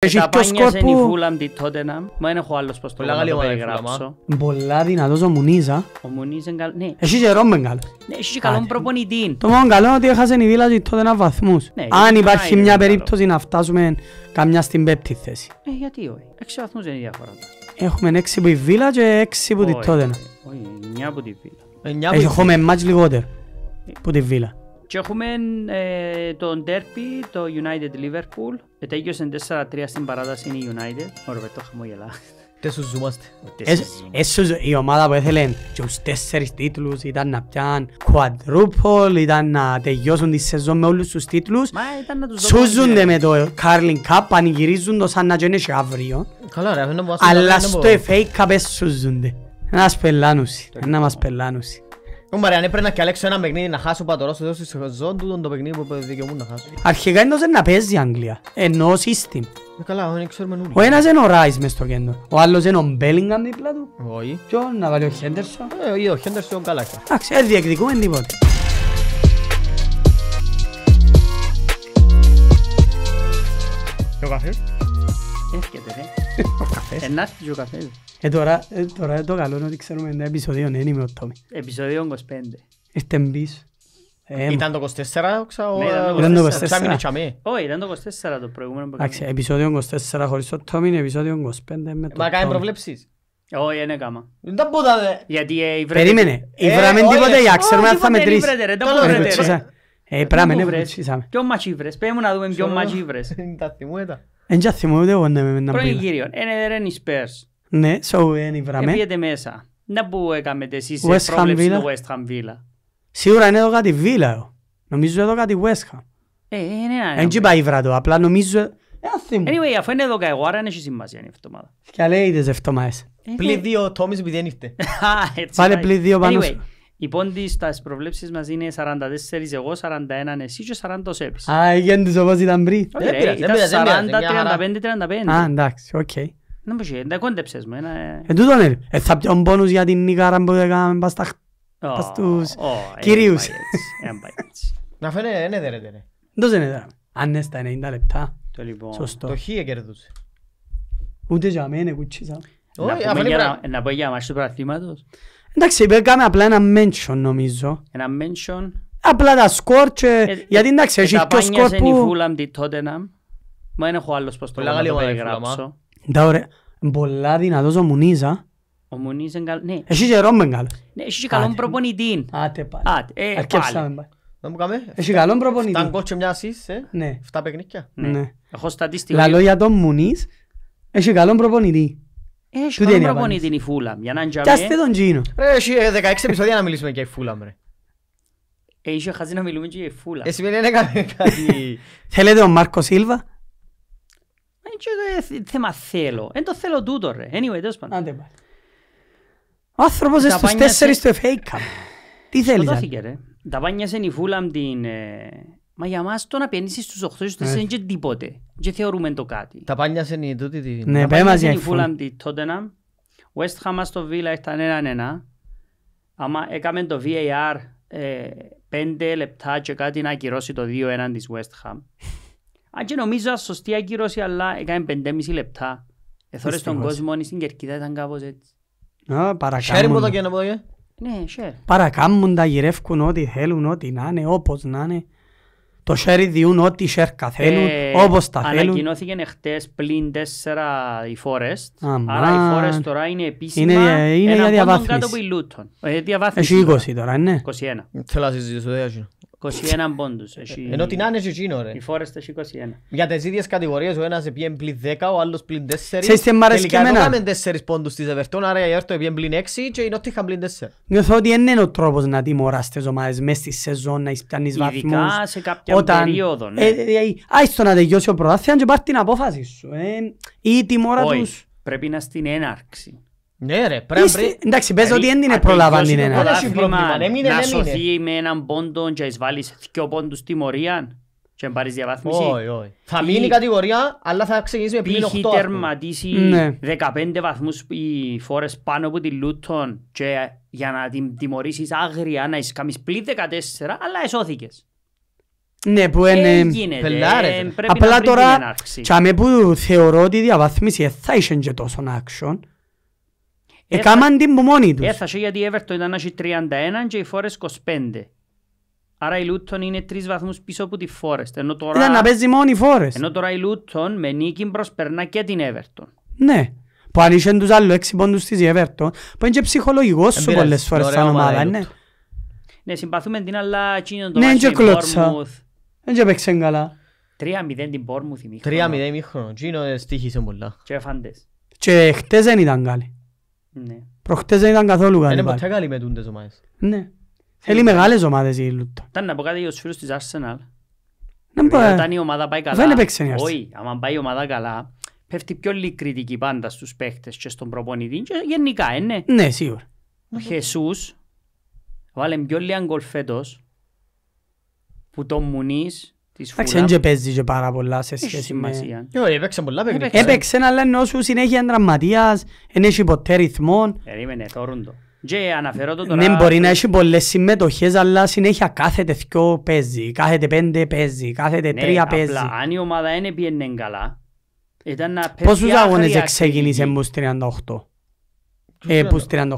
Έχει πιο σκόρπου. η Φούλαμ τη Τότεναμ, μα είναι έχω άλλος πως το να περιγράψω. Πολλά δυνατός ο Μουνίζα. Ο Μουνίζα είναι καλό, ναι. Έχει και ρόμπεν καλός. Ναι, έχει και καλόν προπονητή. Το μόνο καλό είναι ότι έχασε η Βίλα και η Τότεναμ βαθμούς. Ναι, Αν υπάρχει μια περίπτωση να φτάσουμε καμιά στην πέπτη θέση. Ε, γιατί όχι. Έξι βαθμούς είναι η διαφορά. Έχουμε έξι που η Βίλα και έξι που τη Τότεναμ. Όχι, εννιά που τη Βίλα. Έχουμε μάτς λιγότερο που τη Βίλα. Και έχουμε ε, τον Derby, το United Liverpool. Ε, Τέγιωσε 4-3 στην παράταση είναι η United. Ο Ροβερτό χαμόγελα. Τες σου ζούμαστε. η ομάδα που έθελε τους τέσσερις τίτλους ήταν να πιάν κουαδρούπολ, ήταν να τελειώσουν τη σεζόν με όλους τους τίτλους. Σούζονται δηλαδή. με το Carling Cup, πανηγυρίζουν το σαν να γίνει και αύριο. Αλλά στο FA Cup έσουζονται. Να μας πελάνουσε, να μας Κομπάρε, αν έπρεπε να καλέξω ένα παιχνίδι να χάσω πατωρό στο δώσεις της σεζόν το παιχνίδι που δικαιωμούν να χάσω. Αρχικά είναι να παίζει η Αγγλία. Ενώ Ε, Καλά, δεν ξέρουμε νουλί. Ο ένας είναι ο Ράις μες στο κέντρο. Ο άλλος είναι ο Μπέλιγκαμ δίπλα του. Όχι. Ποιο να βάλει ο Χέντερσον. Ε, ο Χέντερσον καλά. Εντάξει, δεν διεκδικούμε τίποτε. Ποιο καφέ. Έρχεται, ρε. Ενάρτη ο Ε, τώρα, ε, τώρα το καλό είναι ότι ξέρουμε ένα επεισοδίο ναι, ο Τόμι. Επεισοδίο 25. μπεις. Ήταν το 24, ξέρω. Ήταν το 24. ήταν το 24 το προηγούμενο. Εντάξει, επεισόδιο 24 χωρίς ο Τόμι είναι επεισόδιο 25 με το Μα κάνει προβλέψεις. Όχι, δεν καμά. Δεν μπορούσα δε. Γιατί ε, Περίμενε. δεν Ε, πράγμα, Ποιο βρες, πέμουν να δούμε ποιο Εν και ούτε εγώ να με πήραν. κύριο, είναι οι Spurs. Ναι, so είναι βραμε. Επίετε μέσα. Να που έκαμε εσείς σε πρόβλεψη του West Ham Villa. Σίγουρα είναι εδώ κάτι Villa. Ε. Νομίζω εδώ κάτι West Ham. Ε, ε είναι Εν και πάει βρατό, απλά νομίζω... Ε, anyway, αφού είναι εδώ εγώ, άρα είναι σημασία η εβδομάδα. Και λέει τις εβδομάδες. Πλή δύο, Τόμις επειδή δεν ήρθε. Βάλε πλή δύο πάνω σου. Η πόντη στις προβλέψεις μας είναι 44 εγώ, 41 εσύ και 40 ο Σέπης. Α, έγινε τους όπως ήταν πριν. Όχι ρε, ήταν 40, 35, 35. Α, εντάξει, οκ. Δεν πω και, δεν κόντεψες μου. Εν ε, τούτον έλειπε. θα πιω πόνους για την Νίκαρα που έκαμε πας στους κυρίους. Να φαίνεται, δεν έδερετε ρε. Δεν έδεραμε. Αν είναι στα 90 λεπτά. Λοιπόν- Σωστό. Το χ κερδούσε. Ούτε για μένα κουτσίσα. Να πω για μας του πραθήματος. Εντάξει, είπαμε απλά ένα mention νομίζω. Ένα mention. Απλά τα σκορ και... Ε, γιατί εντάξει, ε, έχει και σκορ που... Τα η Φούλαμ τη Τότεναμ. Μα δεν έχω άλλος πως το λέω να το ε, περιγράψω. Τα ωραία. Πολλά δυνατός ο Μουνίζα. Ο Μουνίζ είναι καλός. Ναι. Έχει και ρόμπεν καλό. Ναι, έχει και καλόν προπονητή. Άτε πάλι. Άτε, ε, πάλι. Να μου κάμε. Έχει καλόν προπονητή. Φτάν κότσο μια ασύς, ε. Ναι. Φτά παιχνίκια. Ναι. ναι. Έχω στατιστική. Λαλό για τον Μουνίζ. Έχει καλόν προπονητή. Έχει καλό προπονητή η Φούλαμ. Για να τζαμε... Κι τον Τζίνο. Ρε, ε, έχει 16 επεισόδια να μιλήσουμε και η Φούλαμ, ρε. Έχει χαζί να μιλούμε και η Φούλαμ. Εσύ μην είναι κάτι... Θέλετε τον Μάρκο Σίλβα. Είναι ε, θέμα θέλω. Εν το θέλω τούτο, ρε. Anyway, τέλος πάντων. Άντε πάλι. Ο άνθρωπος είναι στους τέσσερις του FA Cup. Τι θέλεις. Τα πάνιασε η Φούλαμ την ε, Μα για μας το να πιένεις στους 8 στους 4 ε. δεν είναι τίποτε. Δεν θεωρούμε το κάτι. Τα πάνια είναι τούτη τη... Ναι, πέμε μαζί. είναι η Φούλαμ τη Τότεναμ. West Ham στο Villa ήταν ήταν ένα. Άμα έκαμε το VAR ε, πέντε λεπτά και κάτι να ακυρώσει το 2-1 της West Ham. Αν και νομίζω σωστή ακυρώση, αλλά έκαμε πέντε μισή λεπτά. Εθώρες τον κόσμο, στην Κερκίδα ήταν κάπως έτσι. Παρακάμουν. Ναι, Παρακάμουν τα γυρεύκουν ό,τι θέλουν, ό,τι να είναι, όπως να είναι το share διούν ό,τι share καθένουν, ε, όπως τα θέλουν. Ανακοινώθηκε χτες πλην τέσσερα η Forest. Άρα η Forest τώρα είναι επίσημα είναι, είναι ένα πόντον κάτω από η Luton. Ε, Έχει 20 τώρα, ναι. 21. Θέλω να συζητήσω, δεν 21 πόντους. Ε, ενώ την άνεση και εκείνο ρε. Η Φόρεστ έχει 21. Για τις ίδιες κατηγορίες ο ένας πήγε πλην 10, ο άλλος πλην 4. Ξέρεις τι μ' αρέσει και εμένα. Τελικά 4 πόντους της Εβερτών, άρα η Εβερτό πήγε πλην 6 και η είχαν πλην 4. Νιώθω ότι δεν είναι ο τρόπος να τιμωράς τις ομάδες μέσα στη σεζόν, να εισπιάνεις βαθμούς. Ειδικά σε κάποια όταν... περίοδο. Ναι. Ε, ε, ε, ε, ε άιστο να τελειώσει ο προάθλιαν και πάρει την απόφαση σου. Ε, ή τιμωρά τους. Πρέπει να στην έναρξη. Ναι ρε, πρέπει... Εντάξει, πες δηλαδή, ότι δεν είναι προλάβαν την ένα. Να σωθεί με έναν πόντο και εισβάλλεις δυο πόντους τιμωρία και πάρεις διαβάθμιση. Όχι, όχι. Θα μείνει η κατηγορία, αλλά θα ξεκινήσει με πλήν 8. Είχε τερματίσει 15 ναι. βαθμούς οι φορές πάνω από τη Λούτον και για να την τιμωρήσεις άγρια, να εισκάμεις πλήν 14, αλλά εσώθηκες. Ναι, που είναι... Απλά τώρα, τσάμε που θεωρώ ότι η διαβάθμιση θα είσαι και τόσο action, ε, Έκαναν την που μόνοι τους. Έθασε γιατί η Everton ήταν να έχει 31 και η Forest 25. Άρα η Λούτον είναι τρεις βαθμούς πίσω από τη Forest. Ενώ τώρα... Ήταν να παίζει μόνη η Forest. Ενώ τώρα η Λούτον με νίκη προσπερνά και την Everton. Ναι. Που αν είσαι τους άλλους έξι πόντους της η Everton. Που είναι και ψυχολογικός ε, σου πολλές φορές σαν ομάδα. Ναι. ναι, συμπαθούμε την αλλά κίνητον το ναι, μάτσι η Δεν και παιξε καλα καλά. 3-0 την Bournemouth η μιχρονο 3 3-0 η μίχρονο. Εκείνο ε, στήχησε πολλά. Και φαντές. Και χτες δεν ήταν καλή. Ναι. Προχτές δεν ήταν καθόλου καλή. Είναι ποτέ καλή με τούντες ομάδες. Ναι. Θέλει μεγάλες ομάδες η Λούτα. Ήταν να πω κάτι για τους φίλους της Arsenal. Ε, όταν η ομάδα πάει καλά, όχι, άμα πάει η ομάδα καλά, πέφτει πιο λίγη κριτική πάντα στους παίχτες και στον προπονητή και γενικά, ε, ναι. ναι σίγουρα. Ο Χεσούς βάλε πιο λίγη αγκολ φέτος που τον Μουνής Εντάξει, δεν παίζει και πάρα πολλά σε σχέση με... Έπαιξε πολλά παιχνίδια. Έπαιξε, αλλά ενώ σου συνέχεια τραυματίας, δεν έχει ποτέ ρυθμό. Περίμενε, θόρουν το. Και αναφέρω το ναι, τώρα... Ναι, μπορεί να έχει πολλές συμμετοχές, αλλά συνέχεια κάθε δυο παίζει, κάθεται πέντε παίζει, κάθεται ναι, τρία παίζει. απλά αν η ομάδα δεν πήγαινε καλά, ήταν να παίζει Πόσους αγώνες ξεκίνησε 38. Ε, πούς 38,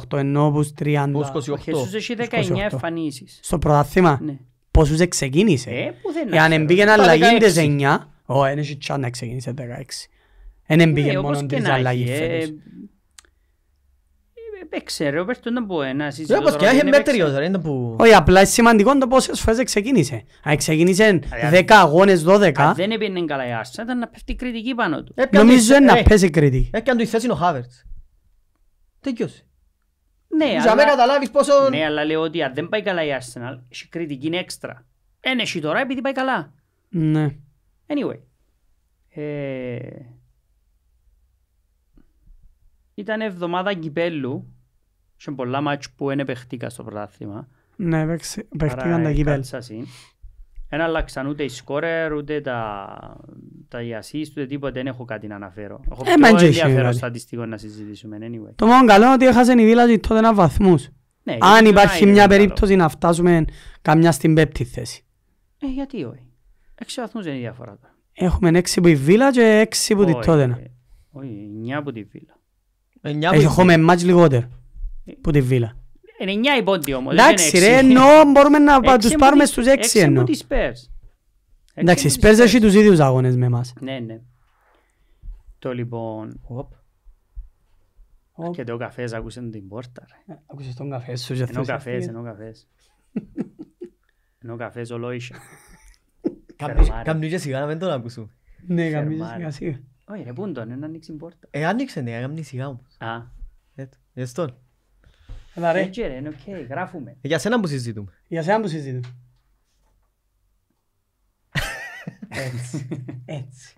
πόσους ξεκίνησε. Ε, Εάν μπήκε να αλλαγή τις εννιά. ο δεν έχει τσάν να ξεκίνησε 16. Εν ναι, μόνον μόνο τις αλλαγές φέτος. Ε, ε, ε, δεν ξέρω, πες να από ένα. πως και έχει μέτριο Όχι, απλά είναι σημαντικό το πόσες φορές ξεκίνησε. Αν ξεκίνησε δεκά αγώνες, 12... δεν έπαιρνε καλά η ήταν να κριτική ναι, για αλλά... να πόσο... Ναι, αλλά λέω ότι αν δεν πάει καλά η Arsenal, έχει κριτική έξτρα. Εν έχει τώρα επειδή πάει καλά. Ναι. Anyway. Ε... Ήταν εβδομάδα κυπέλου. Είχε πολλά μάτια που δεν επεχτήκα στο πρωτάθλημα. Ναι, παίχτηκαν τα ε, κυπέλου. Δεν αλλάξαν ούτε οι σκόρερ, ούτε τα, τα ιασίς, ούτε τίποτα. Δεν έχω κάτι να αναφέρω. Έχω ε, πιο ενδιαφέρον δηλαδή. στατιστικό να συζητήσουμε. Anyway. Το μόνο καλό είναι ότι έχασε η Βίλαζη τότε ένα βαθμούς. Ναι, Αν υπάρχει μια περίπτωση να φτάσουμε καμιά στην πέπτη θέση. Ε, γιατί όχι. Έξι βαθμούς δεν είναι διαφορά. Έχουμε έξι που η Βίλα και έξι που τη τότε. Όχι, εννιά που τη Βίλα. Έχουμε μάτς λιγότερο ε, που τη Βίλα. Ε, είναι 9 οι πόντοι όμως. Εντάξει ρε, ενώ μπορούμε να τους πάρουμε στους 6 ενώ. Έξι Εντάξει, οι Spurs έχει τους ίδιους αγώνες με εμάς. Ναι, ναι. Το λοιπόν... Και το καφές ακούσε την πόρτα. ρε. Ακούσες ε, τον καφέ σου. Ενώ καφές, ενώ καφές. Ενώ καφές όλο είσαι. και σιγά να μην τον ακούσουν. Ναι, καμπνού σιγά σιγά. Όχι ρε, πού τον, να ανοίξει την πόρτα. Ε, άνοιξε ναι, έκαμπνει σιγά όμως. Α. Έτσι, έτσι ρε, οκ, γράφουμε. Για σένα που συζητούμε. Για σένα που συζητούμε. Έτσι. Έτσι.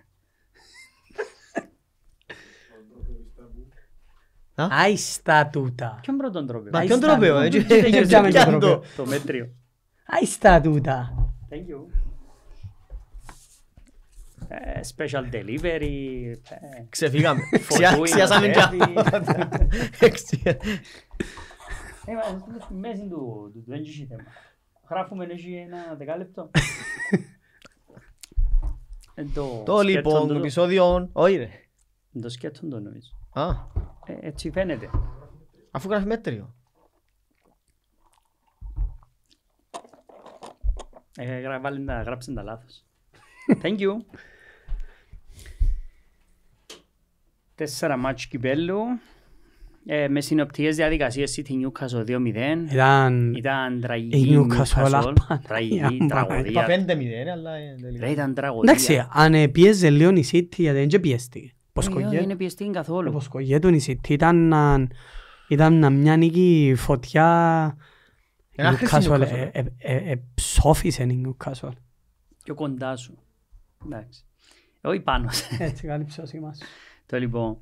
Άιστα τούτα. Ποιον πρώτον τροπέο. Ποιον τροπέο, Το μέτριο. Άιστα τούτα. Thank you. Ε, special delivery. Ε, Ξεφύγαμε. Ξιάσαμε πια. Ε, μα στη μέση του, του, δεν έχει θέμα. Γράφουμε έχει ένα δεκάλεπτο. Το λοιπόν επεισόδιο, όχι ρε. Το σκέτον το νομίζω. Α. Έτσι φαίνεται. Αφού γράφει μέτριο. Ε, βάλει να γράψει τα λάθος. Thank you. Τέσσερα μάτς κυπέλου. Ε, με συνοπτικές διαδικασίες η Νιούκασο 2-0 ήταν, ήταν τραγική Νιούκασο τραγική τραγωδία 5-0 αλλά ε, ήταν τραγωδία Εντάξει, αν πιέζε λίγο η City γιατί δεν πιέστη. Ε, δεν πιέστη καθόλου Ποσκογέ η City ήταν, ήταν μια νίκη φωτιά Νιούκασο Ψόφισε η Νιούκασο ε, Πιο κοντά σου Εντάξει όχι πάνω. Έτσι, κάνει λοιπόν.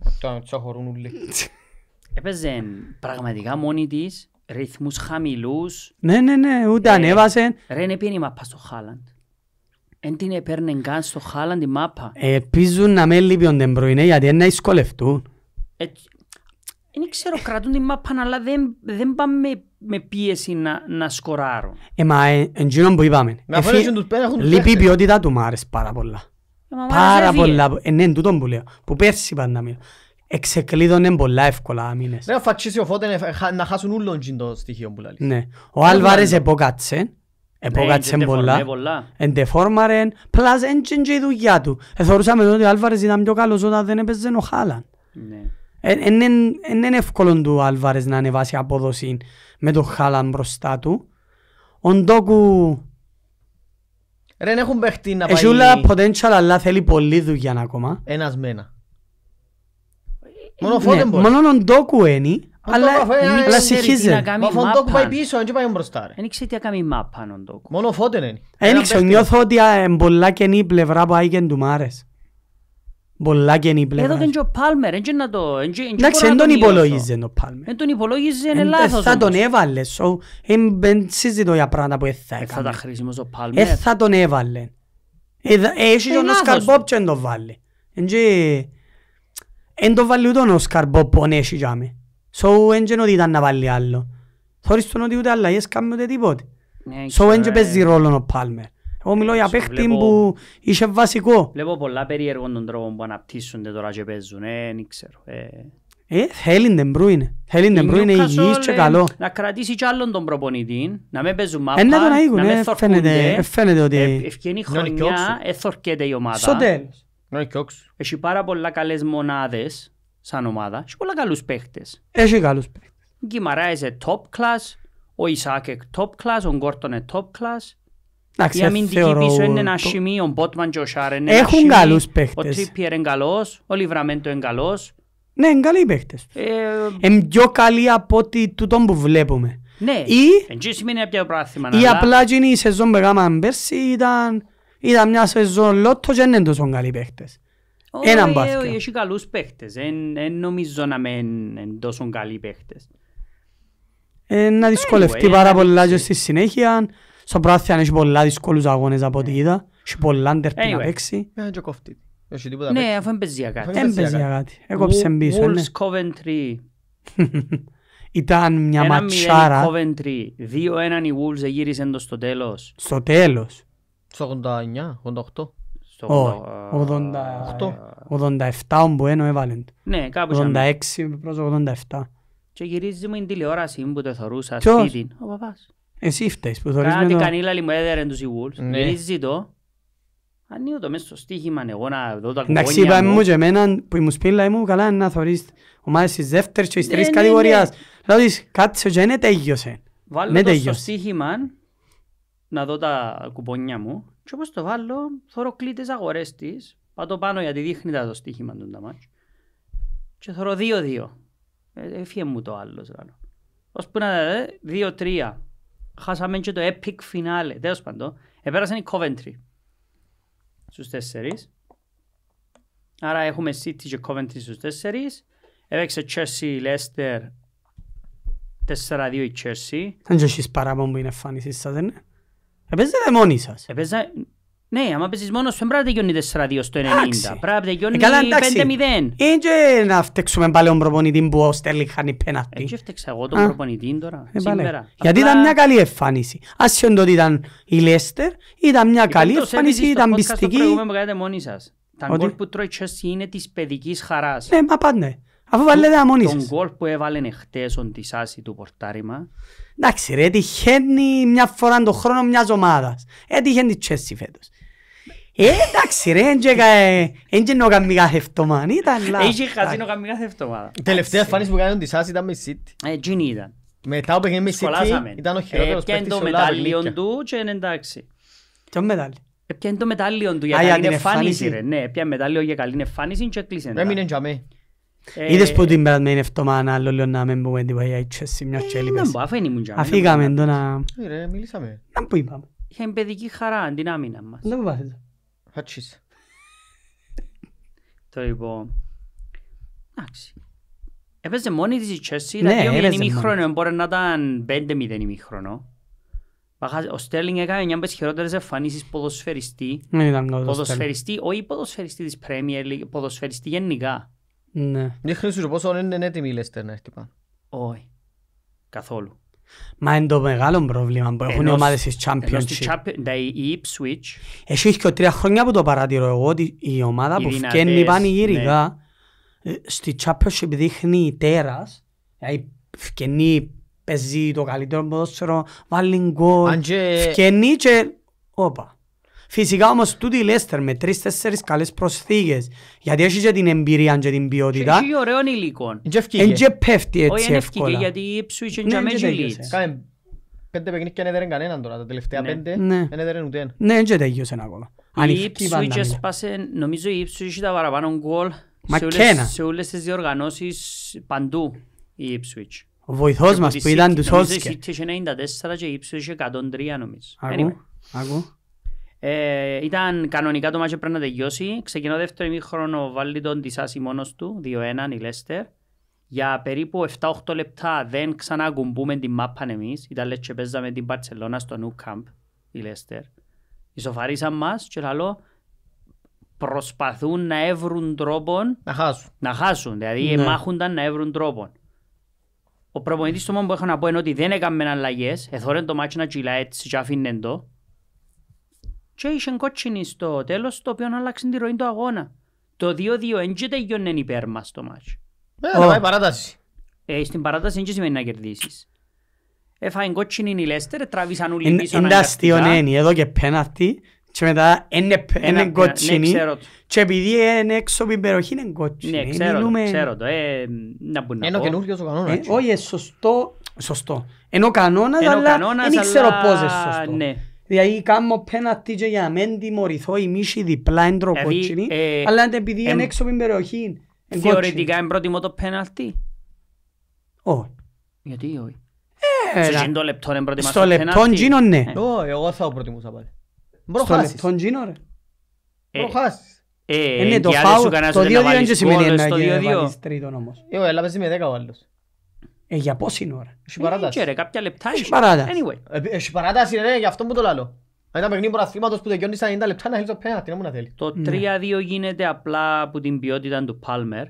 έπαιζε πραγματικά μόνη της ρυθμούς χαμηλούς. Ναι, ναι, ναι, ούτε ε, ανέβασε. Ρε, είναι πίνη η μάπα στο Χάλαντ. Εν την έπαιρνε καν στο Χάλαντ η μάπα. Ελπίζουν να με λείπει την Ντεμπρουινέ γιατί είναι να δυσκολευτούν. δεν ε, ξέρω, κρατούν την μάπα, αλλά δεν, δεν πάμε με, με πίεση να, να σκοράρω. Ε, μα ε, εντύνον που είπαμε. Λείπει η ποιότητα του μου άρεσε πάρα πολλά. Πάρα πολλά. Ε, ε ναι, τούτον που λέω. Που πέρσι πάντα μιλάω εξεκλείδωνε πολλά εύκολα μήνες. Ρε, φατσίσει ο Φώτεν να χάσουν ούλον το στοιχείο που λέει. Ναι. Ο Άλβαρες ναι, ναι. επόκατσε. Επόκατσε ναι, πολλά. Εντεφόρμαρε. Πλάς έντζεν και η δουλειά του. Ε, θεωρούσαμε ότι ο Άλβαρες ήταν πιο καλός όταν δεν έπαιζε ο Χάλαν. Είναι ε, εύκολο του Άλβαρες να ανεβάσει απόδοση με τον Χάλαν μπροστά του. Ο Ντόκου... Ρε, έχουν παιχτεί να πάει... Έχει όλα potential, αλλά θέλει πολλή δουλειά ακόμα. Ένας μένα. Μόνο ναι, ο ντόκου είναι, αλλά συγχύζεται. Μα ο ντόκου πάει πίσω, δεν πάει μπροστά. Δεν ξέρει τι μάπα ο ντόκου. είναι. νιώθω ότι πολλά καινή πλευρά πάει και του μ' Πολλά καινή πλευρά. Εδώ και ο Πάλμερ, δεν να το... Εντάξει, δεν τον υπολογίζει ο Πάλμερ. Δεν τον υπολογίζει, είναι λάθος. Θα τον έβαλε, Εν συζητώ για πράγματα που θα έκανε. Θα τα χρήσιμος ο Πάλμερ. Ε, θα τον έβαλε. Ε, ε, έχει και ο Νόσκαρ Μπόπτσεν τον βάλει. Εν το βάλει ούτε ο Σκαρμπό πονέσει για με. Σο έγινε ότι ήταν να βάλει άλλο. Θωρείς τον ότι ούτε αλλαγές κάνουμε ούτε τίποτε. Σο έγινε παίζει ρόλο ο Πάλμερ. Εγώ μιλώ για παίχτη που είσαι βασικό. Βλέπω πολλά περίεργων των τρόπων που αναπτύσσονται τώρα και παίζουν. Ε, δεν ξέρω. Ε, θέλει την Μπρούινε. Θέλει την Μπρούινε υγιής και καλό. Να κρατήσει κι άλλον τον προπονητή, να μην παίζουν μάπα, να μην θορκούνται. Φαίνεται ότι... χρονιά εθορκέται η ομάδα. Στο τέλος. Ναι, Έχει πάρα πολλά καλές μονάδες σαν ομάδα. Έχει πολλά καλούς παίχτες. Έχει καλούς παίχτες. Γκυμαρά είναι top class. Ο Ισάκ είναι top class. Ο Γκόρτον είναι top class. Η αμυντική πίσω είναι ένα σημείο, ο Μπότμαν και ο Σάρ είναι ένα Έχουν καλού παίχτε. Ο Τρίπιερ είναι καλός, ο Λιβραμέντο είναι καλός. Ναι, είναι καλοί παίχτες. Είναι πιο καλοί από ό,τι τούτο που βλέπουμε. Ναι, εν σημαίνει πια το πράθυμα. Ή απλά γίνει η σεζόν που έκαναν πέρσι ήταν ήταν μια σεζόν λότο και δεν είναι τόσο καλοί παίχτες. Έναν Όχι, ε, ε, Έχει καλούς παίχτες. Δεν νομίζω να μην τόσο καλοί παίχτες. Ε, να δυσκολευτεί πάρα πολλά και στη συνέχεια. Στο πράθυαν έχει πολλά δύσκολους αγώνες από ό,τι ναι. είδα. Έχει πολλά αντέρπη να παίξει. Ναι, έχει και κοφτή. Ναι, αφού εμπεζία κάτι. Εμπεζία κάτι. Έκοψε πίσω. Wolves ναι. Coventry. Ήταν μια ματσάρα. Ένα 0 Coventry. 2-1 οι Wolves γύρισαν το στο τέλος. Στο τέλος. Στο 89, 88. Στο 88. 87 που ένω έβαλε. Ναι, κάπου 86 προς 87. Και γυρίζει μου την τηλεόραση μου που το θεωρούσα σπίτι. Ο παπάς. Εσύ φταίς που θεωρείς με το... Κάτι κανείλα μου έδερε τους Ιούλς. Ναι. Γυρίζει το. Ανοίγω το μέσα στο στοίχημα εγώ να δω τα κουπόνια μου. Εντάξει, είπαμε μου και εμένα που ήμουν σπίλα μου καλά να θωρείς ομάδες της δεύτερης και της ναι, τρεις ναι, κατηγορίας. Δηλαδή κάτσε και δεν τέγιωσε. Βάλω το στο στοίχημα να δω τα κουπόνια μου και όπως το βάλω, θωρώ κλείτε αγορές της, πατώ πάνω γιατί δείχνει τα το στοίχημα του τα και θωρώ δύο-δύο. Ε, έφυγε μου το άλλο, Ω Ως που να ε, δύο-τρία. Χάσαμε και το epic finale, τέλος πάντων. Επέρασαν οι Coventry στους τέσσερις. Άρα έχουμε City και Coventry στους τέσσερις. Έπαιξε Chelsea, Leicester, 4-2 η Chelsea. Δεν ξέρω εσείς παράπονο που είναι εμφανίσεις σας, δεν είναι. Επέζετε μόνοι σας. Επέζα... Ναι, άμα παίζεις μόνος σου, πρέπει να τελειώνει 4-2 στο 90. Πρέπει να τελειώνει 5-0. Είναι και να φταίξουμε πάλι τον προπονητή που ο Στέρλι χάνει πέναντι. Εν και φταίξα εγώ τον προπονητή τώρα, ε, σήμερα. Γιατί ήταν μια καλή εμφάνιση. Ας είναι ότι ήταν η Λέστερ, ήταν μια καλή εμφάνιση, ήταν πιστική. Το προηγούμενο που κάνετε μόνοι σας. Τα γκολ που τρώει η Chelsea είναι της παιδικής χαράς. Ναι, μα πάντα. Αφού τα αμμονίσεις. Τον γκολ που έβαλε χτες ο Ντισάση του πορτάριμα. Εντάξει ρε, τυχαίνει μια φορά το χρόνο μιας ομάδας. Ε, τυχαίνει τσέσι φέτος. Ε, εντάξει ρε, δεν ο καμμυγάς κάθε Ήταν λάθος. Είχε χαζί τελευταία εμφάνιση που κάνει ο Ντισάς ήταν με Σίτι Ε, ήταν. Μετά που με ήταν ο χειρότερος ε, το του ε, Είδες που την περασμένη εβδομάδα άλλο λέω να μην μπούμε τίποτα για ε, η Τσέσσι μια τσέλιπες. Αφήκαμε το να... Ε, ρε, μιλήσαμε. Να που είπαμε. Είχαμε παιδική χαρά, την άμυνα μας. Να Δεν βάζεις. Χατσίς. Το λοιπόν... Εντάξει. Έπαιζε μόνη της η Τσέσσι, ναι, ήταν δύο ημίχρονο, μπορεί να ήταν πέντε μηδέν ημίχρονο. Ο Στέρλινγκ έκανε μια από τις χειρότερες εμφανίσεις ποδοσφαιριστή. Ποδοσφαιριστή, όχι ποδοσφαιριστή της Premier League, ποδοσφαιριστή γενικά. Ναι. ότι χρήσου πόσο είναι έτοιμη λες να έρθει πάνω. Όχι. Καθόλου. Μα είναι το μεγάλο πρόβλημα που έχουν οι ομάδες της Championship. Ναι, η Ipswich... είχες και τρία χρόνια που το παρατηρώ εγώ ότι η ομάδα που φκένει πανηγυρικά ναι. ε, στη Championship δείχνει τέρας, δηλαδή ε, φκένει, παίζει το καλύτερο ποδόσφαιρο, βάλει γκολ, φκένει και όπα. Φυσικά όμως τούτη η Λέστερ με τρεις-τέσσερις καλές προσθήκες. Γιατί έχεις και την εμπειρία και την ποιότητα. Έχει ωραίο υλικό. Εν και πέφτει έτσι εύκολα. Όχι, γιατί η Ψουίτς ναι, είναι και μέτρη λίτς. Πέντε παιχνίκια δεν έδεραν κανέναν τώρα, τα τελευταία ναι. πέντε ναι. δεν ούτε ένα. Ναι, έτσι τέλειωσε ένα ακόμα. Η Ψουίτς έσπασε, νομίζω η είχε τα παραπάνω γκολ σε όλες τις διοργανώσεις παντού η Ψουίτς. Ο βοηθός μας που ήταν τους Όσκερ. Νομίζω η Σίτ είχε 94 και η Ψουίτς είχε 103 νομίζω. Ακού, ακού. Ε, ήταν κανονικά το μάτσο πρέπει να τελειώσει. Ξεκινώ δεύτερο ημίχρονο, βάλει τον Τισάση μόνος του, 2-1 η Λέστερ. Για περίπου 7-8 λεπτά δεν ξανακουμπούμε την μάπα εμείς. Ήταν λες και παίζαμε την Παρσελώνα στο Νου Καμπ, η Λέστερ. Ισοφαρίσαν μας και άλλο. προσπαθούν να έβρουν τρόπο... να χάσουν. Να χάσουν. Δηλαδή ναι. μάχονταν να έβρουν τρόπο. Ο προπονητής του μόνο που έχω να πω είναι ότι δεν έκαμε αλλαγές. Εθώρεν το μάτσο να τσιλάει έτσι και αφήνε το και είχε κότσινης στο τέλος το οποίο άλλαξε τη ροή του αγώνα. Το 2-2 δεν τελειώνει υπέρ μας το μάτσο. Ε, oh. πάει παράταση. Ε, στην παράταση δεν σημαίνει να κερδίσεις. Έφαγε κότσινη η Λέστερ, τραβήσαν όλοι πίσω Είναι αστείο, ναι, εδώ και πέναρτη και μετά είναι κότσινη ναι, και επειδή είναι έξω από την περιοχή είναι κότσινη. Ναι, ξέρω, ξέρω το. Ε, να μπορεί να Είναι καινούργιο καινούριος κανόνας. Ε, Όχι, ε, σωστό. Σωστό. Ενώ κανόνας, αλλά δεν ξέρω πώς είναι σωστό. Ναι. Δηλαδή κάνω πέναντι και για μεν τιμωρηθώ η μίση διπλά εν τροκότσινη, ε, ε, αλλά είναι επειδή είναι έξω από την περιοχή. Θεωρητικά είναι πρότιμο το πέναντι. Όχι. Γιατί όχι. Σε το λεπτό είναι πρότιμο το πέναντι. Στο λεπτό γίνω ναι. Ε. Εγώ θα προτιμούσα πάλι. Στο λεπτό γίνω ρε. Προχάσεις. Είναι το φάου, το 2-2 και σημαίνει να γίνει τρίτον όμως. Εγώ έλαβες με 10 ο άλλος. Ε, για πόση ώρα. Έχει παράταση. Ε, ρε, κάποια λεπτά έχει. Παράταση. Anyway. Ε, έχει παράταση ρε, γι' αυτό μου το λαλώ. Ένα παιχνίδι προαθλήματος που τελειώνεις 90 λεπτά να χείλεις το πέρα, τι να μου να θέλει. Το 3-2 ναι. γίνεται απλά από την ποιότητα του Πάλμερ.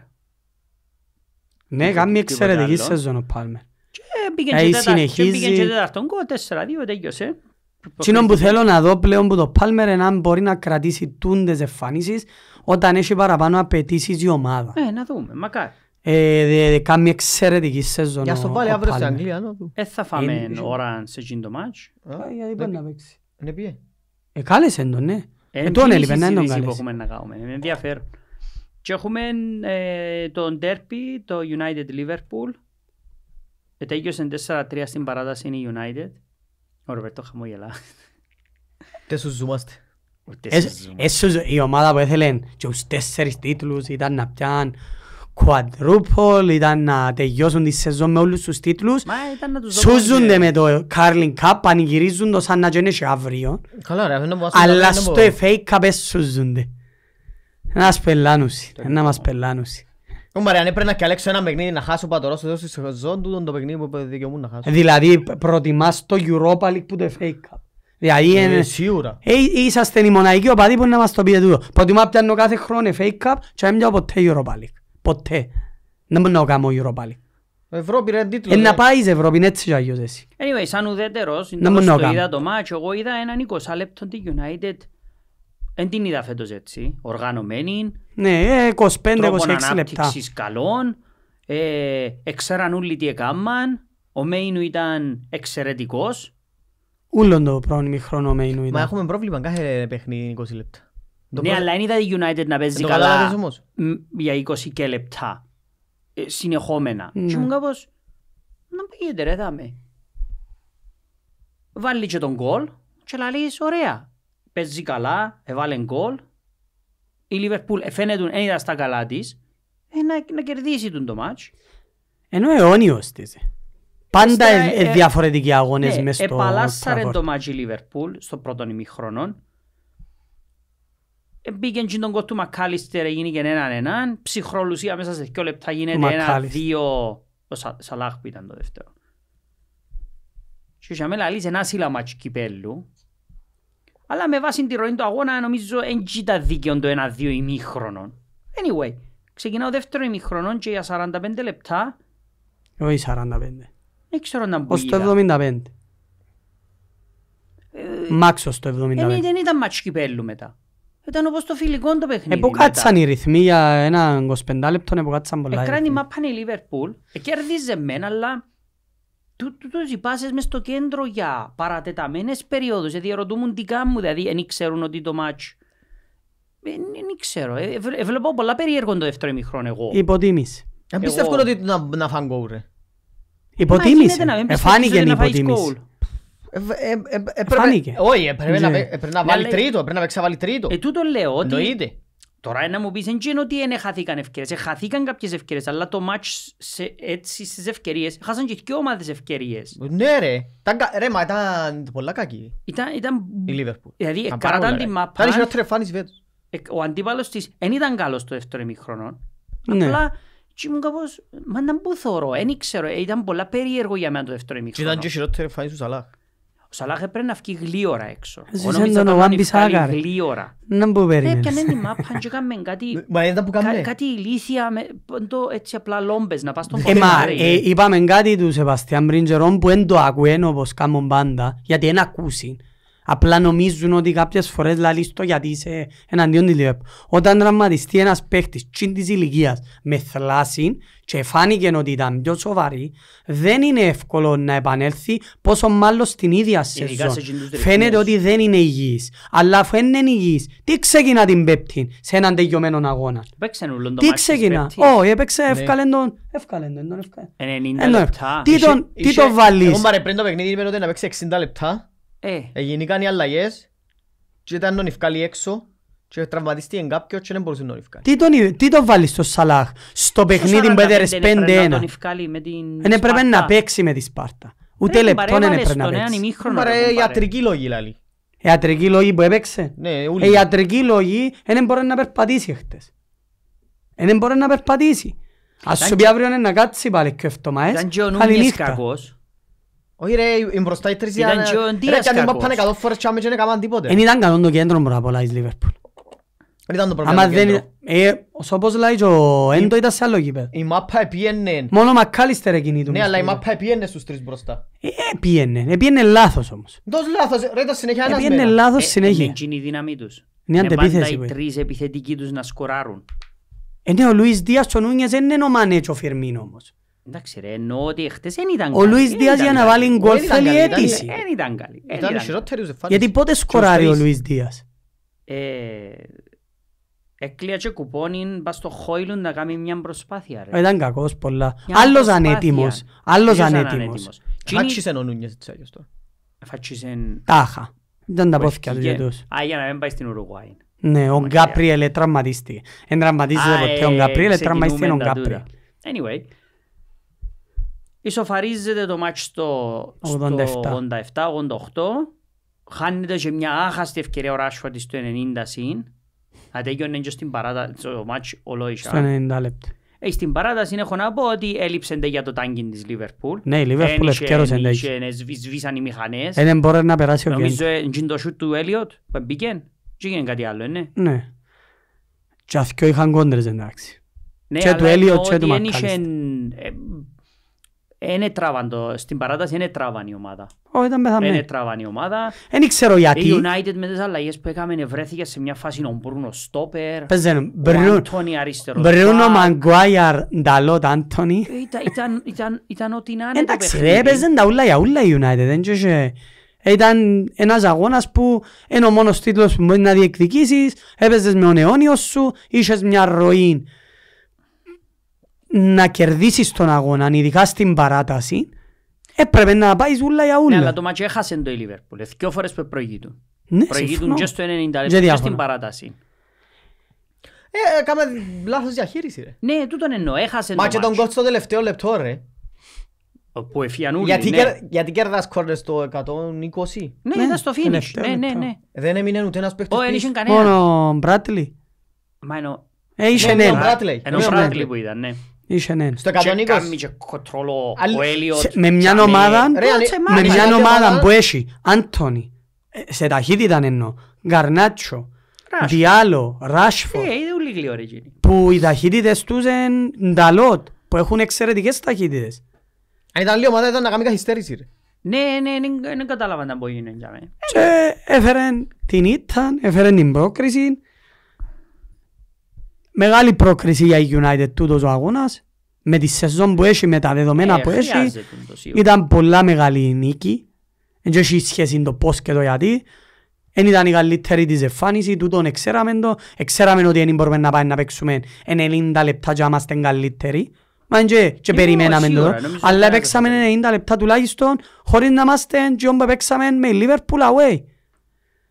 Ναι, κάνει εξαιρετική σεζόν ο Πάλμερ. Και πήγαινε ε, και τέταρτον κόμμα, 4-2 τέλειωσε. Τι που θέλω να δω πλέον που το Πάλμερ είναι αν μπορεί να κρατήσει τούντες εμφανίσεις όταν έχει παραπάνω απαιτήσεις η ομάδα. Ε, να δούμε, μακάρι. Ε, κάνει εξαιρετική σεζόν Για στο πάλι αύριο στην Αγγλία. Ε, θα φάμε ώρα σε γίνει το μάτς. Γιατί πρέπει να παίξει. Ναι πήγε. Ε, κάλεσε τον, ναι. Ε, τον έλειπε, να τον κάλεσε. Έχουμε να κάνουμε, είναι ενδιαφέρον. Και έχουμε ε, τον Derby, το United Liverpool. Ε, τέγιωσε 4-3 στην παράταση είναι η United. Ο Ροβέρτο χαμόγελα. Τι σου ζούμαστε. Η ομάδα που έθελε και τους τέσσερις τίτλους ήταν να πιάνε quadruple, ήταν να τελειώσουν τη σεζόν με όλους τους τίτλους. Μα, ήταν να τους Σούζονται με το Carling Cup, πανηγυρίζουν το σαν να και αύριο. ρε, Αλλά στο FA Cup σούζονται. Να μας πελάνουσι, να μας πελάνουσι. Ωμπαρε, αν έπρεπε να καλέξω ένα παιχνίδι να χάσω πατωρό στο στη σεζόν του, το παιχνίδι που δικαιωμούν να χάσω. Δηλαδή, προτιμάς το Europa League που το FA Cup. Δηλαδή, ε, είναι σίγουρα. Ε, είσαστε η μοναδική οπαδή που να μας το πείτε τούτο. Προτιμά πιάνω κάθε χρόνο FA Cup και μην πιάω ποτέ Europa League. Ποτέ. Δεν μπορεί να κάνω Europa πάλι. Ευρώπη ρε τίτλο. Είναι να πάει σε Ευρώπη, είναι έτσι και αλλιώς εσύ. Anyway, σαν ουδέτερος, το είδα το μάτσο, εγώ είδα έναν 20 λεπτό τη United. Εν την είδα φέτος έτσι, οργανωμένη. Ναι, 25-26 ε, λεπτά. καλών. Ε, εξέραν όλοι τι έκαναν. Ο Μέινου ήταν εξαιρετικός. Ούλον το πρώτο χρόνο ο Μέινου ήταν. Μα έχουμε πρόβλημα κάθε παιχνίδι 20 λεπτά. Ναι, αλλά είναι είδα United να παίζει ε, καλά για 20 και λεπτά ε, συνεχόμενα. Και μου κάπως, να πήγαινε ρε δάμε. Βάλει και τον κόλ και λαλείς ωραία. Παίζει καλά, έβαλε γκολ. Η Λιβερπούλ ε, φαίνεται δεν στα καλά της να, να κερδίσει τον το μάτς. Ενώ αιώνιος της. Πάντα ε, ε, διαφορετικοί αγώνες ναι, μες στο Επαλάσσαρε το μάτς η Λιβερπούλ στο πρώτο ημιχρόνο ε, μπήκε και τον κότου Μακάλιστερ, έγινε και έναν έναν, ψυχρολουσία μέσα σε δύο λεπτά γίνεται ένα, δύο, ο Σα, Σαλάχ που ήταν το δεύτερο. Και για μένα λύσε ένα σύλλαματς κυπέλου, αλλά με βάση τη ροή του αγώνα νομίζω δεν κοίτα δίκαιο το ένα-δύο ημίχρονο. Anyway, ξεκινάω δεύτερο ημίχρονο και για 45 λεπτά. Όχι 45. Δεν ξέρω να μπορεί. Ως το 75. Ε, Μάξος το 75. Δεν ήταν μάτς κυπέλου μετά. Ήταν όπως το φιλικό το παιχνίδι. Εποκάτσαν οι ρυθμοί για ένα 25 λεπτό, εποκάτσαν πολλά. Εκράνει μάπαν η Λίβερπουλ, ε, κέρδιζε μεν, αλλά τούτος οι πάσες μες στο κέντρο για παρατεταμένες περιόδους. Δηλαδή ερωτούμουν τι κάνουν, δηλαδή δεν ξέρουν ότι το μάτσο. Δεν ξέρω, βλέπω πολλά περίεργο το δεύτερο ημιχρόν εγώ. Υποτίμηση. Εμπίστευκο ότι να φαγκόουρε. Υποτίμηση. Εφάνηκε η υποτίμηση. Ε, ε, ε, Φάνηκε. Όχι, πρέπει να ναι. βάλει τρίτο, πρέπει να βάλει τρίτο. Ε, τούτο λέω ότι... Τώρα να μου πεις εντύν ότι είναι χαθήκαν ευκαιρίες. Χαθήκαν κάποιες ευκαιρίες, αλλά το μάτς σε, έτσι στις ευκαιρίες χάσαν και δύο ομάδες ευκαιρίες. Ναι ρε, ήταν, ρε, μα ήταν πολλά κακή. Ήταν, ήταν... Η Λίβερπουλ. Δηλαδή εκάραταν τη μαπά. Ήταν χειρότερη εμφάνιση φέτος. Ο αντίπαλος της δεν ήταν καλός το δεύτερο εμίχρονο. Ναι. Απλά και ήμουν κάπως, μα να μπου θωρώ, δεν ήξερω, ήταν πολλά περίεργο για μένα το δεύτερο εμίχρονο. Και ήταν και χειρότερη εμφάνιση του Σαλάχ. Ο Σαλάχ ε, πρέπει να βγει γλύωρα έξω. Ζήσαν τον Ουάν Μπισάκαρ. Γλύωρα. Να μπω ε, περίμενε. Έπιανε τη μάπα και έκαμε κάτι... Μα ήταν που κάνουμε. Κάτι ηλίθια με έτσι απλά λόμπες να πας στον ε, κομμάτι. Είπαμε κάτι του Σεβαστιάν Μπριντζερόν που δεν το ακούεν όπως κάνουν πάντα γιατί δεν ακούσει. Απλά νομίζουν ότι κάποιες φορές λαλείς το γιατί είσαι εναντίον της Λιβερπούλ. Όταν τραυματιστεί ένας παίχτης τσιν της ηλικίας με θλάση και φάνηκε ότι ήταν πιο σοβαρή, δεν είναι εύκολο να επανέλθει πόσο μάλλον στην ίδια σεζόν. Φαίνεται ότι δεν είναι υγιής. Αλλά αφού είναι υγιής, τι ξεκινά την πέπτη σε έναν τελειωμένο αγώνα. Τι ξεκινά. Όχι, έπαιξε εύκαλεν ναι. τον... Εύκαλεν τον, Τι τον βάλεις. Εγώ πριν το παιχνίδι είπε ότι να παίξει 60 λεπτά. Ε. Εγινήκαν οι αλλαγές και ήταν τον ευκάλει έξω και τραυματιστεί εν κάποιο και δεν μπορούσε να τον ευκάλει. Τι τον, τι τον βάλεις στο Σαλάχ, στο παιχνιδι που εδερες Πέτερες 5-1. Δεν έπρεπε να παίξει με τη Σπάρτα. Ε, Ούτε λεπτό δεν έπρεπε να παίξει. Παρέ ιατρική λόγη λαλή. Ε, ιατρική λόγη που έπαιξε. Ναι, ούλοι. Ε, ιατρική λόγη δεν μπορεί να περπατήσει χτες. Δεν μπορεί να περπατήσει. Ας σου πει αύριο να κάτσει πάλι και ευτομαές. Ήταν και ο Νούνιες κακός. Όχι ρε, οι μπροστάιτρες ήταν... Ρε, κι αν την πάνε εκατό φορές και έκαναν τίποτε. Εν ήταν καλό το κέντρο μπορώ να Λίβερπουλ. Δεν ήταν το πρόβλημα το κέντρο. Ε, όπως ο Έντο ήταν σε άλλο γήπεδο. Η μάπα επίενε. Μόνο Μακάλιστερ εκείνη του. Ναι, αλλά η μάπα στους τρεις μπροστά. Ε, επίενε. Επίενε λάθος όμως. Δώσ' λάθος. Ρε, τα συνέχεια ένας ε, Είναι η δύναμή τους. Ναι, τρεις επιθετικοί τους Είναι Εντάξει ρε, εννοώ ότι χτες δεν ήταν καλή. Ο Λουίς Δίας για να βάλει γκολ θέλει αίτηση. Δεν ήταν καλή. Ήταν χειρότερος εμφάνιση. Γιατί πότε σκοράρει ο Λουίς Δίας. Έκλεια και κουπόνιν, πας στο χόιλον να κάνει μια προσπάθεια ρε. Ήταν κακός πολλά. Άλλος ανέτοιμος. Άλλος ανέτοιμος. Φάτσισεν ο Νούνιες έτσι άγιος τώρα. Φάτσισεν... Τάχα. Ήταν τα πόθηκια του για τους. Α, για να μην πάει στην Ουρουγουάη. Ναι, ο Γκάπριελ τραυματίστηκε. Εν τραυματίστηκε ποτέ ο ε, Γκάπριελ, τραυματίστηκε ο Γκάπριελ. Anyway, Ισοφαρίζεται το μάτς στο 87-88. Χάνεται και μια άχαστη ευκαιρία ο Ράσφορντ στο 90 συν. Ατέγιον είναι στην παράταση, το μάτς ολόησα. Στο 90 λεπτό. Ε, στην παράταση έχω να πω ότι έλειψε για το τάγκιν της Λίβερπουλ. Ναι, η Λίβερπουλ ευκαιρούσε εντέγι. Σβήσαν οι μηχανές. Ε, δεν μπορεί να περάσει ο Γκέντ. Νομίζω ε, το σούτ του Έλιοτ ε, που είναι τράβαν το, στην παράταση δεν τράβαν η ομάδα. Όχι, ήταν πεθαμένη. Είναι τράβαν η ομάδα. Δεν ξέρω γιατί. Η United με τις αλλαγές που έκαμε βρέθηκε σε μια φάση ο Μπρούνο Στόπερ, Παίζαν, ο Αντώνη Μπρούνο Μαγκουάιαρ, Νταλότ Αντώνη. Ε, ήταν ό,τι να είναι Εντάξει ρε, παίζαν τα ούλα για ούλα η United. Ε, ήταν ένας αγώνας που είναι ο μόνος τίτλος που μπορείς να διεκδικήσεις, έπαιζες με τον αιώνιο σου, είσαι μια ροή να κερδίσεις τον αγώνα, ειδικά στην παράταση, έπρεπε να πάει ζούλα για ούλα. Ναι, αλλά το μάτσο έχασε το Λίβερπουλ. Δυο φορές που προηγείτουν. Ναι, προηγείτουν και στο 90 λεπτό και στην παράταση. Ε, έκαμε ε, λάθος διαχείριση ρε. Ναι, τούτο εννοώ, έχασε το μάτσο. Μα και τον κότς το τελευταίο λεπτό ρε. Που εφιανούλη, γιατί, ναι. κερ, γιατί κέρδας κόρνες στο 120. Ναι, ναι, ήταν στο finish. Ναι, ναι, ναι. Δεν έμεινε ούτε ένας παίχτης. Όχι, Μόνο Μπράτλι. Μα εννοώ. Ε, είχε ναι. ναι Ενώ Μπράτλι που ήταν, ναι. Είχε ναι. Στο 120. Και κοτρόλο ο Με μια ομάδα, με μια ομάδα που έχει Άντωνη, ε, σε ταχύτητα εννοώ, Γκαρνάτσο, Διάλο, Ράσφο, ε, Που οι ταχύτητες τους είναι Νταλότ, που έχουν εξαιρετικές ταχύτητες. Αν ήταν λίγο ομάδα ήταν να κάνει καθυστέρηση ρε. Ναι, ναι, ναι δεν κατάλαβα να μπορεί να Και Έφεραν την ήττα, έφεραν την πρόκριση. Μεγάλη πρόκριση για η United τούτος ο αγώνας. Με τη σεζόν που έχει, με τα δεδομένα ε, που έχει, ήταν πολλά μεγάλη νίκη. Δεν έχει σχέση το πώς και το γιατί. Δεν ήταν η καλύτερη της εμφάνιση, τούτον εξέραμε το. Εξέραμε ότι δεν μπορούμε να πάμε να παίξουμε 90 λεπτά και είμαστε καλύτεροι. Μα και, και ε, περιμέναμε το. Αλλά παίξαμε 90 λεπτά τουλάχιστον χωρίς να είμαστε και όμως παίξαμε με Liverpool away.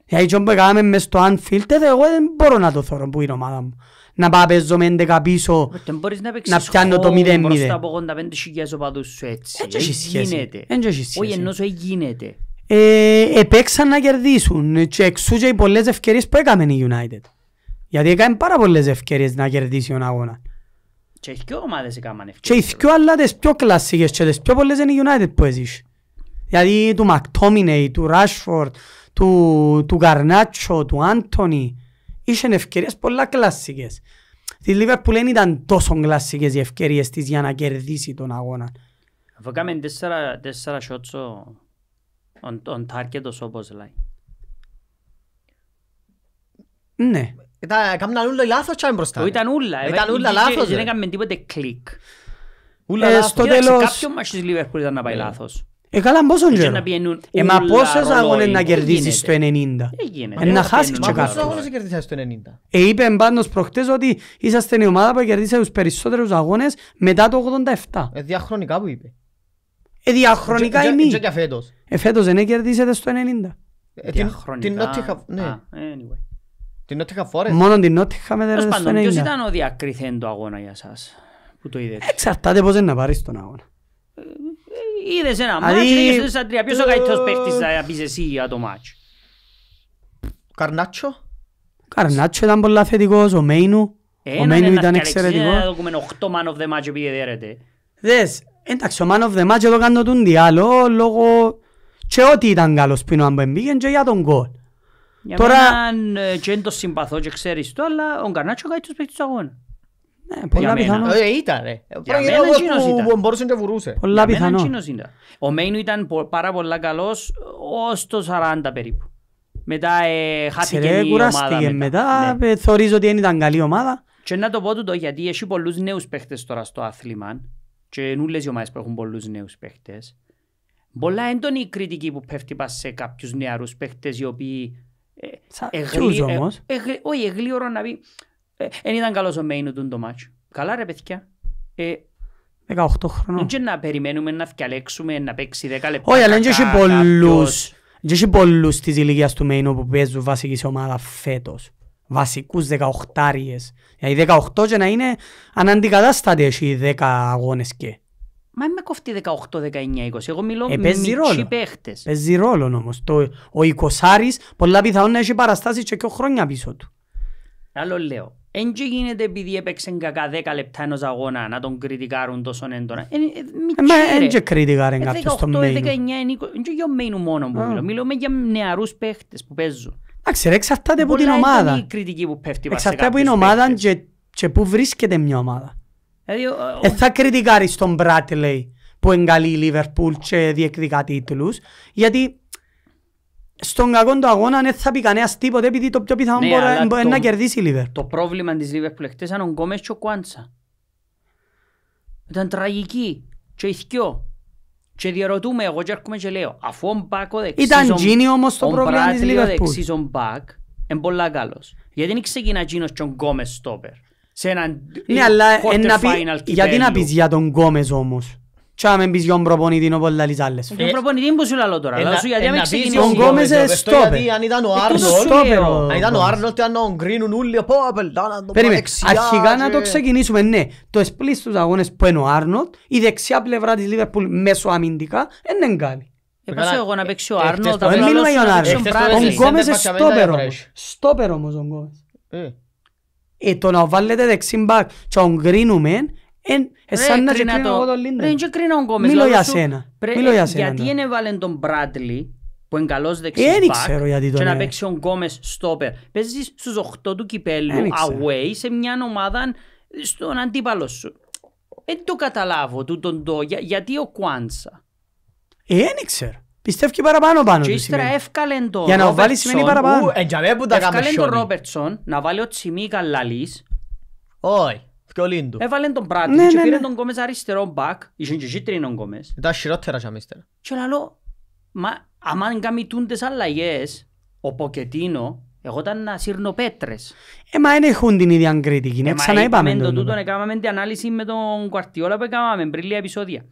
Γιατί ε, και όμως έκαναμε μες στο Anfield, ε, εγώ δεν μπορώ να το θέλω που είναι ομάδα μου να πάω παίζω με πίσω να πιάνω το 0-0. έχει σχέση. έχει σχέση. Όχι ενώ σου γίνεται. Ε, επέξαν να κερδίσουν και εξού και οι πολλές ευκαιρίες που έκαμε η United. Γιατί έκαμε πάρα πολλές ευκαιρίες να κερδίσει τον αγώνας. Και οι δυο ομάδες έκαναν ευκαιρίες. Και οι δυο αλλά τις πιο κλασσικές και τις πιο πολλές είναι η United που έζησε. Γιατί δηλαδή, του McTominay, του Rashford, του Garnacho, του Anthony είχε ευκαιρίες πολλά κλασσικές. Τη Λίβερπουλ δεν ήταν τόσο κλασσικές οι ευκαιρίες της για να κερδίσει τον αγώνα. Αφού καμεν τέσσερα, τέσσερα σιότσο on, on target όπως λέει. Ναι. Ήταν κάμνα λάθος και μπροστά. Ήταν ούλα. Ε, ήταν ούλα λάθος. Δεν έκαμε τίποτε κλικ. Ε, ούλα λάθος. Κάποιον μάχης Λίβερπουλ ήταν να πάει ναι. λάθος. Ε, καλά πόσο γέρο. Ε, μα πόσες αγώνες να κερδίσεις στο 90. Ε, να χάσεις και κάτι. Μα πόσες αγώνες κερδίσεις στο 90. Ε, είπε πάντως προχτές ότι είσαστε η ομάδα που κερδίσε τους περισσότερους αγώνες μετά το 87. Ε, διαχρονικά που είπε. Ε, διαχρονικά ε, ή μη. Και Ε, φέτος δεν κερδίσετε στο 90. Ε, διαχρονικά. Την Φόρες. Ναι. Μόνο την με στο 90. Ποιος ήταν είναι Είδες ένα μάτσο, είδες στα τρία. Ποιος ο ε, καλύτερος παίχτης θα πεις εσύ για το μάτς. Καρνάτσο. Καρνάτσο ήταν πολύ θετικός, ο Μέινου. Ο Μέινου ήταν εξαιρετικός. Ένα δοκούμε 8 man of the match επειδή διέρεται. Δες, εντάξει, ο man of the match το κάνω τον διάλο λόγω και ότι ήταν καλός πριν αν μπήκε και για τον κόλ. Τώρα... Ε, και δεν το συμπαθώ και ξέρεις το, αλλά ο Καρνάτσο καλύτερος παίχτης του αγώνα. Ε, πολλά πιθανό. Ε, ήταν ρε. Που μπορούσε να βουρούσε. Πολλά πιθανό. Ο Μέινου ήταν πάρα πολλά καλός ως το 40 περίπου. Μετά ε, χάθηκε η ομάδα. μετά, ναι. Ε, θεωρίζω ότι δεν ήταν καλή ομάδα. Και να το πω τούτο γιατί έχει πολλούς νέους παίχτες τώρα στο άθλημα και νουλες οι ομάδες που έχουν πολλούς νέους παίχτες. Πολλά έντονη κριτική που πέφτει σε κάποιους νεαρούς παίχτες οι οποίοι... Σαν ε, ε, ε, ε, ε, ε, ε, ε, ε, δεν ε, ήταν καλός ο Μέινου τον το μάτσο. Καλά ρε παιδιά. 18 ε, χρονών. Δεν να περιμένουμε να φτιαλέξουμε να παίξει 10 λεπτά. Όχι, αλλά δεν έχει πολλούς. Δεν έχει πολλούς της ηλικίας του Μέινου που παίζουν βασική σε ομάδα φέτος. Βασικούς 18άριες. Δηλαδή 18 και να είναι αναντικατάστατη οι 10 αγώνες και. Μα με κοφτεί 18, 19, 20. Εγώ μιλώ ε, μικροί ρόλο. παίχτες. Παίζει ρόλο όμως. Το, ο 20 αρης πολλά πιθανόν να έχει παραστάσεις και και χρόνια πίσω του. Άλλο λέω. Εν και γίνεται επειδή έπαιξε κακά δέκα λεπτά ενός αγώνα να τον κριτικάρουν τόσο έντονα. Εν και ε, ε, ε, κριτικάρουν κάποιος τον Μέινου. 18, 19, 20, εν και ο Μέινου μόνο που μιλώ. Μιλούμε για νεαρούς παίχτες που παίζουν. Εντάξει ρε, εξαρτάται από την ομάδα. Πολλά είναι η κριτική που πέφτει πάνω σε Εξαρτάται από την ομάδα και πού βρίσκεται μια ομάδα. Δεν δηλαδή, θα κριτικάρεις τον Μπράτλεϊ που εγκαλεί η Λίβερπουλ και διεκδικά τίτλους, γιατί στον κακό του αγώνα δεν ναι, θα πει κανένας τίποτε επειδή το πιο πιθανό ναι, μπορεί να κερδίσει η Λίβερ. Το πρόβλημα της Λίβερ που λεχτές ήταν ο Γκόμες και ο Κουάντσα. Ήταν τραγική και ηθικιό. Και διαρωτούμε, εγώ και έρχομαι και λέω, αφού ο Μπακ ο δεξίζον... Ήταν γίνει όμως το πρόβλημα της Λίβερ που. Ο δεξής ο Μπακ είναι πολλά καλός. Γιατί δεν ξεκινά γίνος και ο Γκόμες στόπερ. Σε έναν ναι, αλλά, final γιατί να πεις για τον Γκόμες όμως και άμα μπεις για προπονητή είναι πολλά άλλες. Τον ε, ε, προπονητή που σου λαλώ τώρα, ε, λαλώ σου γιατί άμα ξεκινήσεις. Τον κόμμεσε στόπε. Αν ήταν ο Άρνολτ, αν ήταν ο Άρνολτ, αν τον ο Πόπελ, Περίμενε, αρχικά το ξεκινήσουμε, ναι. Το εσπλή στους αγώνες που είναι ο Άρνολτ, η δεξιά πλευρά της Λίβερπουλ μέσω αμυντικά, Είναι εγώ να παίξει ο Άρνολτ. Δεν μιλούμε για τον Άρνολτ. Τον Ε, το Εσάν να κρίνω εγώ τον Λίντερ. Ρε, δεν κρίνω ο Γκόμες. Μιλώ για σένα. Μιλώ για ε, σένα. Γιατί ναι. έβαλε τον Μπράτλι που είναι καλός ε, δεξιός μπακ ξέρω και να παίξει ο Γκόμες στόπερ. Παίζεις στους 8 του κυπέλου away σε μια ομάδα στον αντίπαλο σου. Δεν το καταλάβω τούτον το, για, γιατί ο Κουάντσα. Ε, δεν ξέρω. και παραπάνω πάνω του ύστερα έφκαλε το Για να βάλει σημαίνει παραπάνω. Έφκαλε τον Ρόπερτσον να βάλει ο Τσιμίκα Λαλής. Όχι. Θκιολύν του. Έβαλε τον πράτη ναι, και ναι, πήρε ναι. τον Γκόμες αριστερό μπακ. Ήσουν και γίτρινο Γκόμες. Ήταν χειρότερα και αμύστερα. Και λαλό, μα αν κάνει αλλαγές, ο Ποκετίνο, εγώ ήταν να σύρνω πέτρες. Ε, μα δεν έχουν την ίδια κριτική. Ε, ε ξανά είπαμε το τούτο. Έκαναμε την ανάλυση με τον Κουαρτιόλα που έκαναμε πριν λίγα επεισόδια.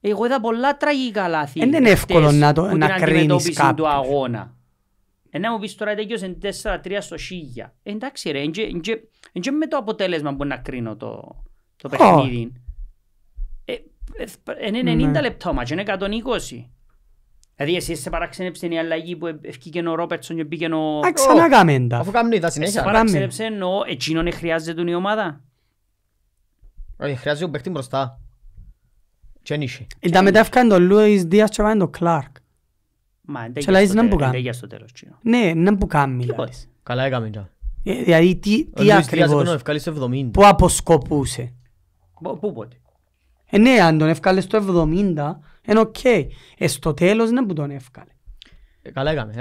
Εγώ είδα πολλά τραγικά λάθη. Ε, είναι εύκολο να, το, να κρίνεις κάποιον. Του αγώνα. Ένα μου πεις τώρα τέτοιος είναι 4-3 στο χίλια. Ε, εντάξει ρε, και με το αποτέλεσμα που να κρίνω το, το παιχνίδι. Ε, ε, είναι 90 ναι. λεπτό μάτς, είναι 120. Δηλαδή εσύ σε παραξένεψε η αλλαγή που ευκήκε ο Ρόπερτσον και πήγε ο... Α, ξανά καμέντα. Αφού καμνεί τα συνέχεια. Σε παραξένεψε εννοώ, εκείνον χρειάζεται την ομάδα. Όχι, χρειάζεται ο παίχτη μπροστά. Και νύχει. Ήταν μετά έφκανε τον Λούις Δίας και βάνε τον Κλάρκ. Μα εντέγια στο τέλος. Ναι, να που κάνει. Λοιπόν, καλά έκαμε τώρα. Ε, δηλαδή τι, τι ακριβώς. Που αποσκοπούσε. Πού πότε. Ε, ναι, αν τον έφκαλες στο 70, είναι οκ. Ε, στο τέλος δεν που τον έφκαλε. Ε, καλά έκαμε.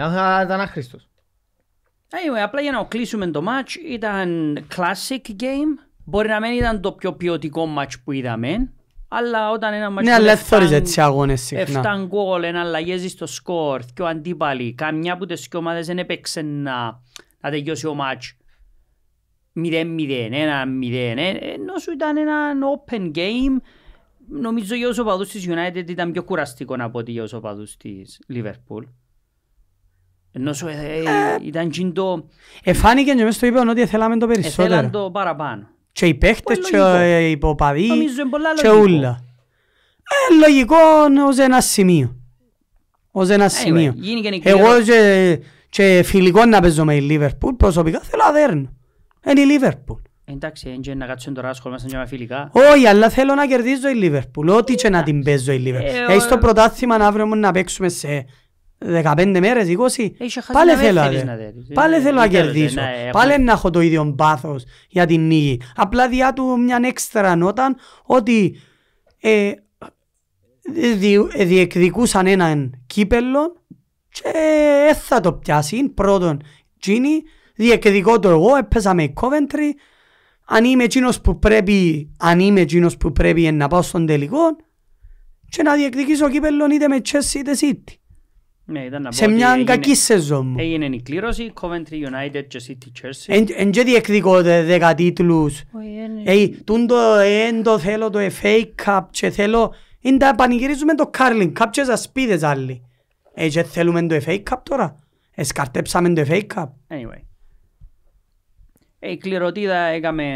Ήταν άχρηστος. Anyway, απλά για να κλείσουμε το match, ήταν classic game. Μπορεί να μην ήταν το πιο ποιοτικό match που είδαμε, αλλά όταν ένα μάτσο... Ναι, αλλά θωρείς έτσι αγώνες συχνά. Εφτάν γκολ, ένα αλλαγές στο σκορ, δυο αντίπαλοι. Καμιά από τις δυο ομάδες δεν έπαιξε να, να τελειώσει ο μάτσο. 0-0, 1-0. Ενώ σου ήταν ένα open game. Νομίζω για τους οπαδούς της United ήταν πιο κουραστικό να πω ότι για τους οπαδούς της Liverpool. Ενώ σου ε, ε, ε, ήταν τσιντό... Εφάνηκε και μέσα στο είπαν ότι θέλαμε το περισσότερο. Θέλαν το παραπάνω και οι παίχτες και οι ε, υποπαδοί και ούλα. Ε, λογικό ως ένα σημείο. Ως ένα σημείο. Εγώ και, φιλικό να παίζω με η Λίβερπουλ προσωπικά θέλω αδέρνω. Είναι η Λίβερπουλ. Εντάξει, δεν να κάτσουν τώρα ασχολούμαστε με φιλικά. Όχι, αλλά θέλω να κερδίζω η Λίβερπουλ. Ό,τι και να την παίζω η ε, Λίβερπουλ. Έχεις το πρωτάθλημα αύριο μου να παίξουμε σε 15 μέρες, 20, ε, πάλι θέλω, ε, πάλι θέλω να κερδίσω, ε, ναι, πάλι να έχω το ίδιο πάθος για την νίκη. Απλά διά του μια έξτρα νότα ότι ε, διεκδικούσαν έναν κύπελλο και θα το πιάσει πρώτον Τζίνι, διεκδικώ το εγώ, έπαιζα με Coventry, αν είμαι εκείνος που πρέπει, αν είμαι εκείνος που πρέπει να πάω στον τελικό και να διεκδικήσω κύπελλον είτε με Chelsea είτε City. Ναι, σε μια έγινε, κακή σεζόν μου. Έγινε η κλήρωση, Coventry United και City Chelsea. Εν και διεκδικώ δέκα τίτλους. Ει, τούντο εν το θέλω το FA Cup και θέλω... Είναι τα πανηγυρίζουμε το Carlin, Cup και άλλοι. Ε, και θέλουμε το FA Cup τώρα. Εσκαρτέψαμε το FA Cup. Anyway. Ε, η κληρωτήδα έκαμε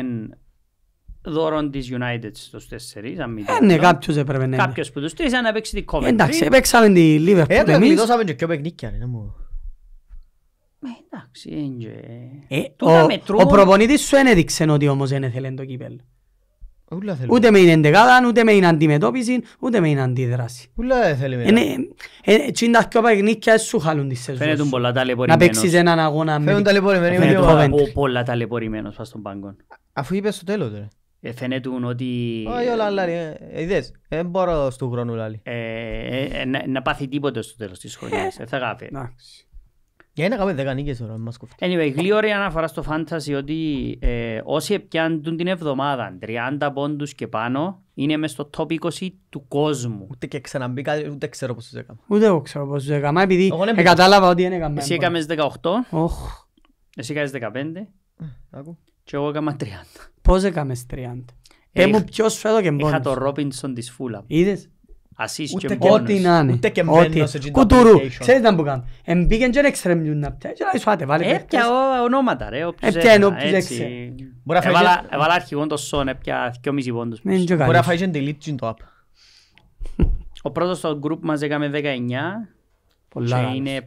δώρο της United στους τέσσερις. Ε, ναι, κάποιος έπρεπε να είναι. Κάποιος που τους τρει να παίξει την Coventry. Εντάξει, παίξαμε τη Liverpool ε, Εμεί δώσαμε και πιο παιχνίκια, μου. Ε, εντάξει, είναι ε, Ο προπονητής σου ένεδειξε ότι όμως δεν έθελε το κύπελ. Ούτε με είναι εντεγάδα ούτε με είναι αντιμετώπιση, ούτε με την αντίδραση. θέλει ναι, είναι σου χαλούν τις σεζόν. Να παίξεις έναν αγώνα με ταλαιπωρημένος. Αφού είπες τέλος ε, φαίνεται ότι... Όχι όλα άλλα, είδες, δεν μπορώ στο χρόνο λάλη. Ε, ε, να πάθει τίποτα στο τέλος της χρονιάς, δεν θα γράφει. Για ένα κάμε δέκα νίκες ώρα, μας κοφτεί. Anyway, γλύωρη αναφορά στο fantasy ότι όσοι πιάντουν την εβδομάδα 30 πόντους και πάνω είναι μες στο top 20 του κόσμου. Ούτε και ξαναμπήκα, ούτε ξέρω πώς τους έκαμε. Ούτε εγώ ξέρω πώς τους έκαμε, επειδή κατάλαβα ότι είναι καμμένο. Εσύ έκαμες 18, εσύ έκαμες 15 και εγώ έκαμα 30. Πώς έκαμες στριαντ, ε μου ποιος σου και μπόνους. Είχα το Ρόπινσον της Φούλα. Είδες. Ασίς και μπόνους. Ό,τι να είναι. Ούτε και μπόνους. Κουτουρού. Ξέρεις να που κάνω. Εμπήκαν και έξτρεμ νιούν να πιάνε. Και σου άτε βάλε ε, πέφτες. Έπια ονόματα ρε. Έπια ε, ενώ Έβαλα αρχηγόν το Έπια ε, πόντους. Μπορεί να φάει και delete Ο πρώτος στο group μας έκαμε 19. Και είναι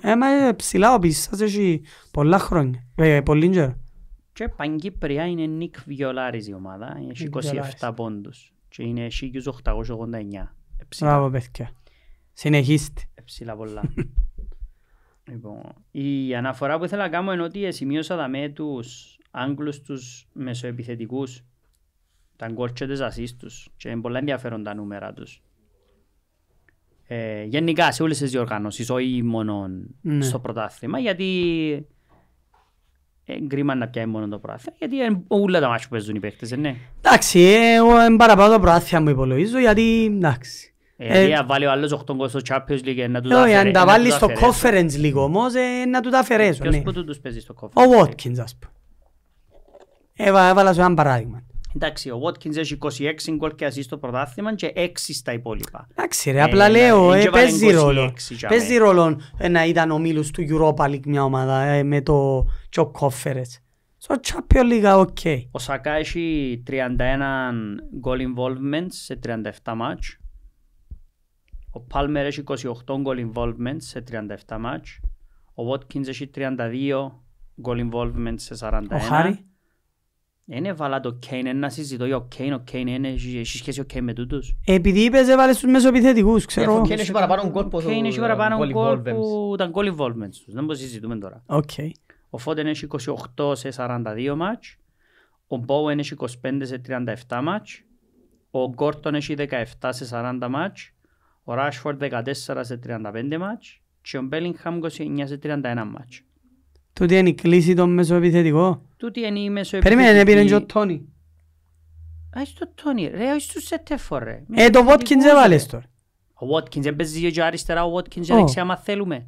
Έμα ε, ψηλά ο πίστας έχει πολλά χρόνια, ε, πολύ γερο. Και Πανκύπρια είναι Νίκ Βιολάρης η ομάδα, έχει 27 πόντους και είναι 1889. Ε, Μπράβο παιδιά. Συνεχίστε. Εψηλά πολλά. Λοιπόν, η αναφορά που ήθελα να κάνω είναι ότι σημείωσα με τους Άγγλους τους μεσοεπιθετικούς, τα γκολ και τις ασίστους και είναι πολλά ενδιαφέροντα νούμερα τους ε, γενικά σε όλες τις διοργανώσεις, όχι μόνο ναι. στο πρωτάθλημα, γιατί ε, κρίμα να πιάνει μόνο το πρωτάθλημα, γιατί όλα τα μάτια που παίζουν οι παίκτες, ε, ναι. Εντάξει, εγώ ε, παραπάνω το πρωτάθλημα μου υπολογίζω, γιατί εντάξει. Γιατί ε, ε, αν βάλει ο άλλος 8 κόσμος στο Champions League να του τα αφαιρέσω. Αν τα βάλει στο Conference League όμως, να του τα αφαιρέσει. Ποιος που τους παίζει στο Conference League. Ο Watkins, ας πούμε. Έβαλα σου ένα παράδειγμα. Εντάξει, ο Watkins έχει 26 γκολ και ασύ στο πρωτάθλημα και 6 στα υπόλοιπα. Εντάξει ρε, ε, απλά ναι, λέω, ε, παίζει ρόλο. Παίζει ρόλο να ήταν ο μίλος του Europa League μια ομάδα ε, με το Conference. Στο τσάπιο λίγα, οκ. Ο Σακά έχει 31 goal involvement σε 37 match. Ο Πάλμερ έχει 28 goal involvement σε 37 match. Ο Watkins έχει 32 goal involvement σε 41. Ο Χάρη. Δεν βάλα το Κέιν, ένα συζητώ για ο Κέιν, ο Κέιν είναι, έχει σχέση ο Κέιν με τούτους. Επειδή είπες έβαλες τους μεσοπιθετικούς, ξέρω. Ο Κέιν έχει παραπάνω γκολ που Κέιν έχει παραπάνω γκολ που ήταν goal involvement τους, δεν μπορούμε συζητούμε τώρα. Okay. Ο Φόντεν έχει 28 σε 42 μάτς, ο Μπόουεν έχει 25 σε 37 μάτς, ο Γκόρτον έχει 17 σε 40 μάτς, ο Ράσφορντ 14 σε 35 μάτς και ο Μπέλιγχαμ 29 σε 31 μάτς. Τούτη είναι η κλίση των μεσοεπιθετικών. Τούτη είναι η μεσοεπιθετική. Περίμενε, πήρε και ο Τόνι. Ας το Τόνι, ρε, ας το σετέφο, ρε. Ε, το Βότκινς έβαλες τώρα. Ο Βότκινς παίζει και αριστερά ο Βότκινς ξέρω αν θέλουμε.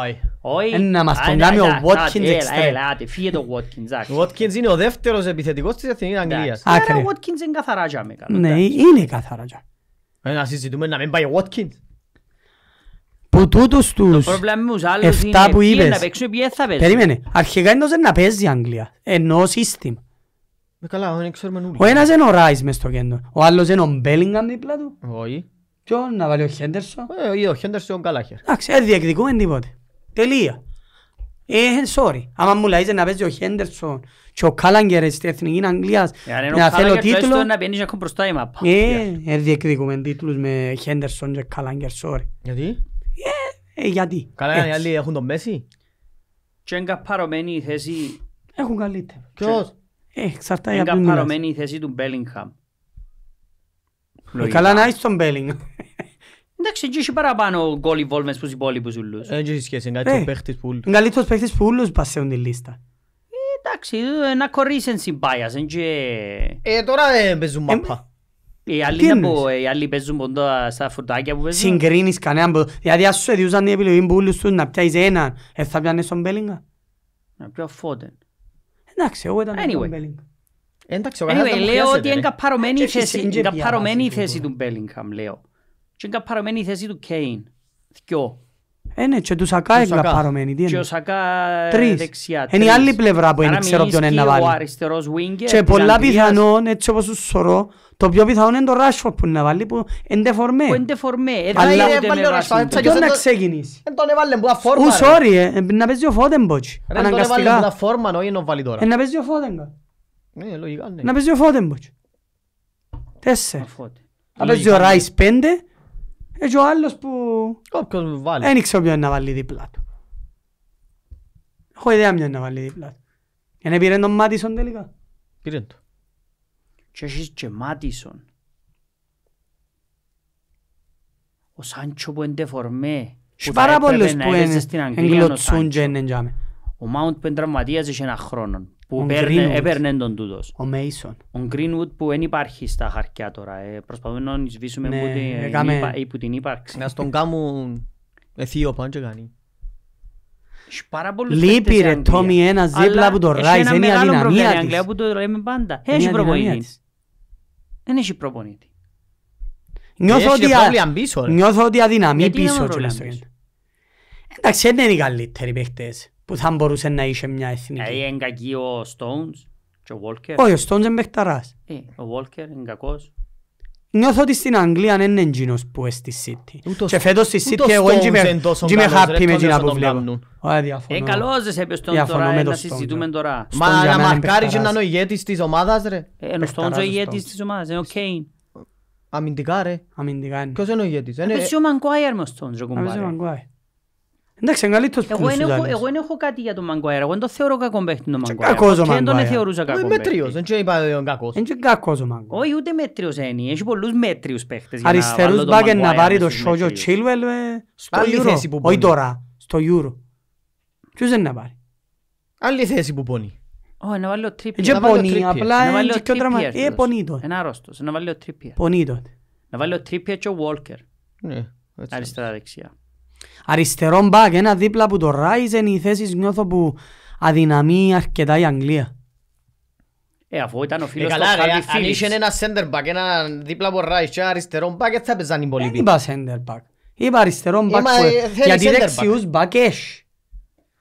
Όχι. Όχι. Να μας τον κάνει ο Βότκινς εξτρέμ. Έλα, έλα, φύγε το Βότκινς. Ο Βότκινς είναι ο δεύτερος επιθετικός της Εθνικής Αγγλίας. Άρα ο Βότκινς είναι καθαρά τζάμε. Ναι, είναι καθαρά τζάμε. Ε, να συζητούμε να μην πάει ο Βότκινς. Που τούτους τους το μου, εφτά που είπες. Να παίξουν, θα παίζουν. Περίμενε. Αρχικά εντός να παίζει η Αγγλία. Ενώ σύστημα. Με καλά, δεν ξέρουμε νουλί. Ο ένας είναι ο Ράις μες στο κέντρο. Ο άλλος είναι ο Μπέλιγκαμ δίπλα του. Όχι. Ποιον να βάλει ο Χέντερσον. Ε, ο Χέντερσον είναι ο Καλάχερ. Εντάξει, δεν διεκδικούμε τίποτε. Τελεία. Ε, sorry. Άμα μου λαίζε να παίζει ο Χέντερσον και ο Κάλαγκερ στην Εθνική Αγγλίας ε, να θέλω τίτλο. Να πιένεις ακόμα μπροστά η μάπα. Ε, ε, διεκδικούμε τίτλους με Χέντερσον και Κάλαγκερ, sorry. Γιατί? Ε, ε, γιατί. Καλά, οι άλλοι έχουν τον Μέση. Και εγκαπαρωμένη η θέση... Έχουν καλύτερο. Ποιος. Ε, εξαρτάει από την η θέση του Μπέλιγχαμ. Ε, καλά να είσαι τον Μπέλιγχαμ. Εντάξει, και έχει παραπάνω γκόλ βόλμες στους υπόλοιπους ούλους. Ε, δεν έχει σχέση, είναι καλύτερος παίχτης που ούλους. Είναι καλύτερος παίχτης που ούλους πασέουν τη λίστα. Εντάξει, ένα κορίσεν συμπάιας. Ε, τώρα δεν παίζουν μάπα. Οι άλλοι, που, ε, οι άλλοι παίζουν ποντό στα φορτάκια που παίζουν. Συγκρίνεις κανέναν Γιατί δηλαδή, σου έδιουσαν την επιλογή που όλους τους να πιάσεις έναν, ε, θα πιάνες τον Να πιάω φώτεν. Εντάξει, εγώ ε, Εντάξει, ο anyway, λέω ότι είναι καπαρωμένη η θέση, του λέω. Και είναι καπαρωμένη η θέση του Κέιν. Δυο. Ε, ναι, και του το πιο πιθανό είναι το Rashford που να βάλει που ε, είναι φορμέ. Που είναι φορμέ. Αλλά να ξεκινήσει. Εν ε, ε, παίζει ο Φόδεν μποτσι. ο Ναι, λογικά ναι. Τέσσερ. Να παίζει ο ναι. Ράις πέντε. Έτσι ο που... Όποιος βάλει. Δεν και έχεις και Μάτισον. Ο Σάντσο που είναι τεφορμέ. Και πάρα πολλούς που εγκλωτσούν και είναι τζάμε. Ο Μάουντ που τραυματίας είχε ένα χρόνο. Που έπαιρνε τον τούτος. Ο Μέισον. Ο Γκρίνουντ που δεν υπάρχει στα χαρτιά τώρα. Ε, προσπαθούμε να εισβήσουμε ναι, που, την, ε, υπάρξει. Να στον κάνουν εθείο πάνω και κάνει. Λείπει ρε Τόμι ένας δίπλα από το Ράις. Είναι η αδυναμία της. Έχει ένα μεγάλο προβλήμα, η Αγγλία που το πάντα, έχει προπονητής δεν έχει προπονητή. Νιώθω ότι, α... πίσω, νιώθω ότι αδυναμεί πίσω. Εντάξει, δεν είναι οι καλύτεροι παίχτες που θα μπορούσε να είσαι μια εθνική. Ε, είναι κακή ο Stones και ο Walker. Όχι, ο Stones είναι παίχταρας. Ε, ο Walker είναι κακός. Νιώθω ότι στην Αγγλία δεν είναι εγγύνος που είναι στη City. Και φέτος στη City εγώ είμαι happy με εκείνα που βλέπω. Ε, καλώς δεν σε πες τον τώρα, να συζητούμε τώρα. Μα να μαρκάρεις να είναι ο ηγέτης της ομάδας ρε. Ε, ο Στόντζο ο ηγέτης της ομάδας, είναι ο Κέιν. Αμυντικά ρε. Αμυντικά είναι. Ποιος είναι ο ηγέτης. Επίσης ο Μαγκουάιρ με ο Στόντς ρε κουμπάρε. Εντάξει, είναι καλύτερος εγώ δεν έχω, εγώ έχω κάτι για τον Μαγκουάιρα. Εγώ δεν το θεωρώ κακό παίχτη τον Μαγκουάιρα. Κακός ε, ο Μαγκουάιρα. Δεν τον θεωρούσα κακό παίχτη. Μετρίος, δεν είπα ότι είναι κακός. Είναι κακός ο Μαγκουάιρα. Όχι, ούτε μέτριος είναι. Έχει πολλούς μέτριους παίχτε. Αριστερού μπάγκε να πάρει το Σόγιο Τσίλουελ στο Euro. Όχι τώρα, στο Euro. Ποιος δεν να πάρει. Άλλη θέση που πονεί. Όχι, να βάλει ο Τρίπιερ. Δεν πονεί, απλά είναι πιο τραυματικός. Ε, πονεί το. Ένα αρρώστος. να βάλει ο Τρίπιερ. Ε, πονεί τότε. Να βάλει ο Τρίπιερ και ο Βόλκερ. Ναι, Αριστερά δεξιά. Αριστερό μπακ, ένα δίπλα που το Ράιζεν, οι θέσεις νιώθω που αδυναμεί αρκετά η Αγγλία. Ε, αφού ήταν ο φίλος ε, καλά, του Αν είχε ένα σέντερ μπακ, ένα δίπλα από Ράις και ένα αριστερό μπακ, θα έπαιζαν οι πολύποι. Είπα σέντερ μπακ. Είπα αριστερό back. Γιατί δεξιούς μπακ έχει.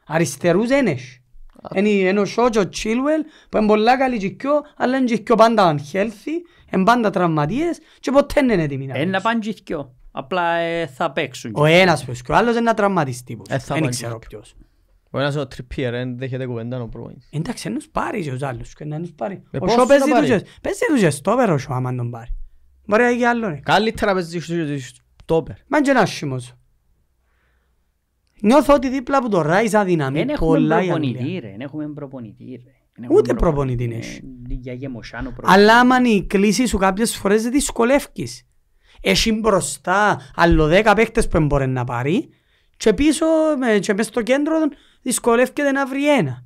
Αριστερούς δεν έχει. Είναι ο Σότζο Τσίλουελ που είναι πολλά καλή γυκκιό, αλλά είναι γυκκιό πάντα unhealthy, είναι πάντα τραυματίες και ποτέ δεν είναι έτοιμοι να πάνε γυκκιό. Απλά ε, θα παίξουν. Ο ένας πώς και ο άλλος είναι να τραυματιστεί. Δεν ξέρω ποιος. Ο ένας ο Τρίπιερ δεν δέχεται κουβέντα ο πρώην. Εντάξει, ένας πάρει και ο άλλος. Ένας τους πάρει. Ε, ο Σο παίζει τους γεστόπερ ο άμα τον πάρει. Μπορεί να γίνει άλλο. Καλύτερα παίζει τους γεστόπερ. Μα είναι και ένας Νιώθω ότι δίπλα από το Ράις αδυναμεί πολλά η Αγγλία. Δεν έχουμε προπονητή Ούτε προπονητή είναι. Ε, Αλλά άμα η κλίση σου κάποιες φορές δυσκολεύκεις έχει μπροστά άλλο δέκα παίχτες που μπορεί να πάρει και πίσω ε, και μέσα στο κέντρο δυσκολεύεται να βρει ένα.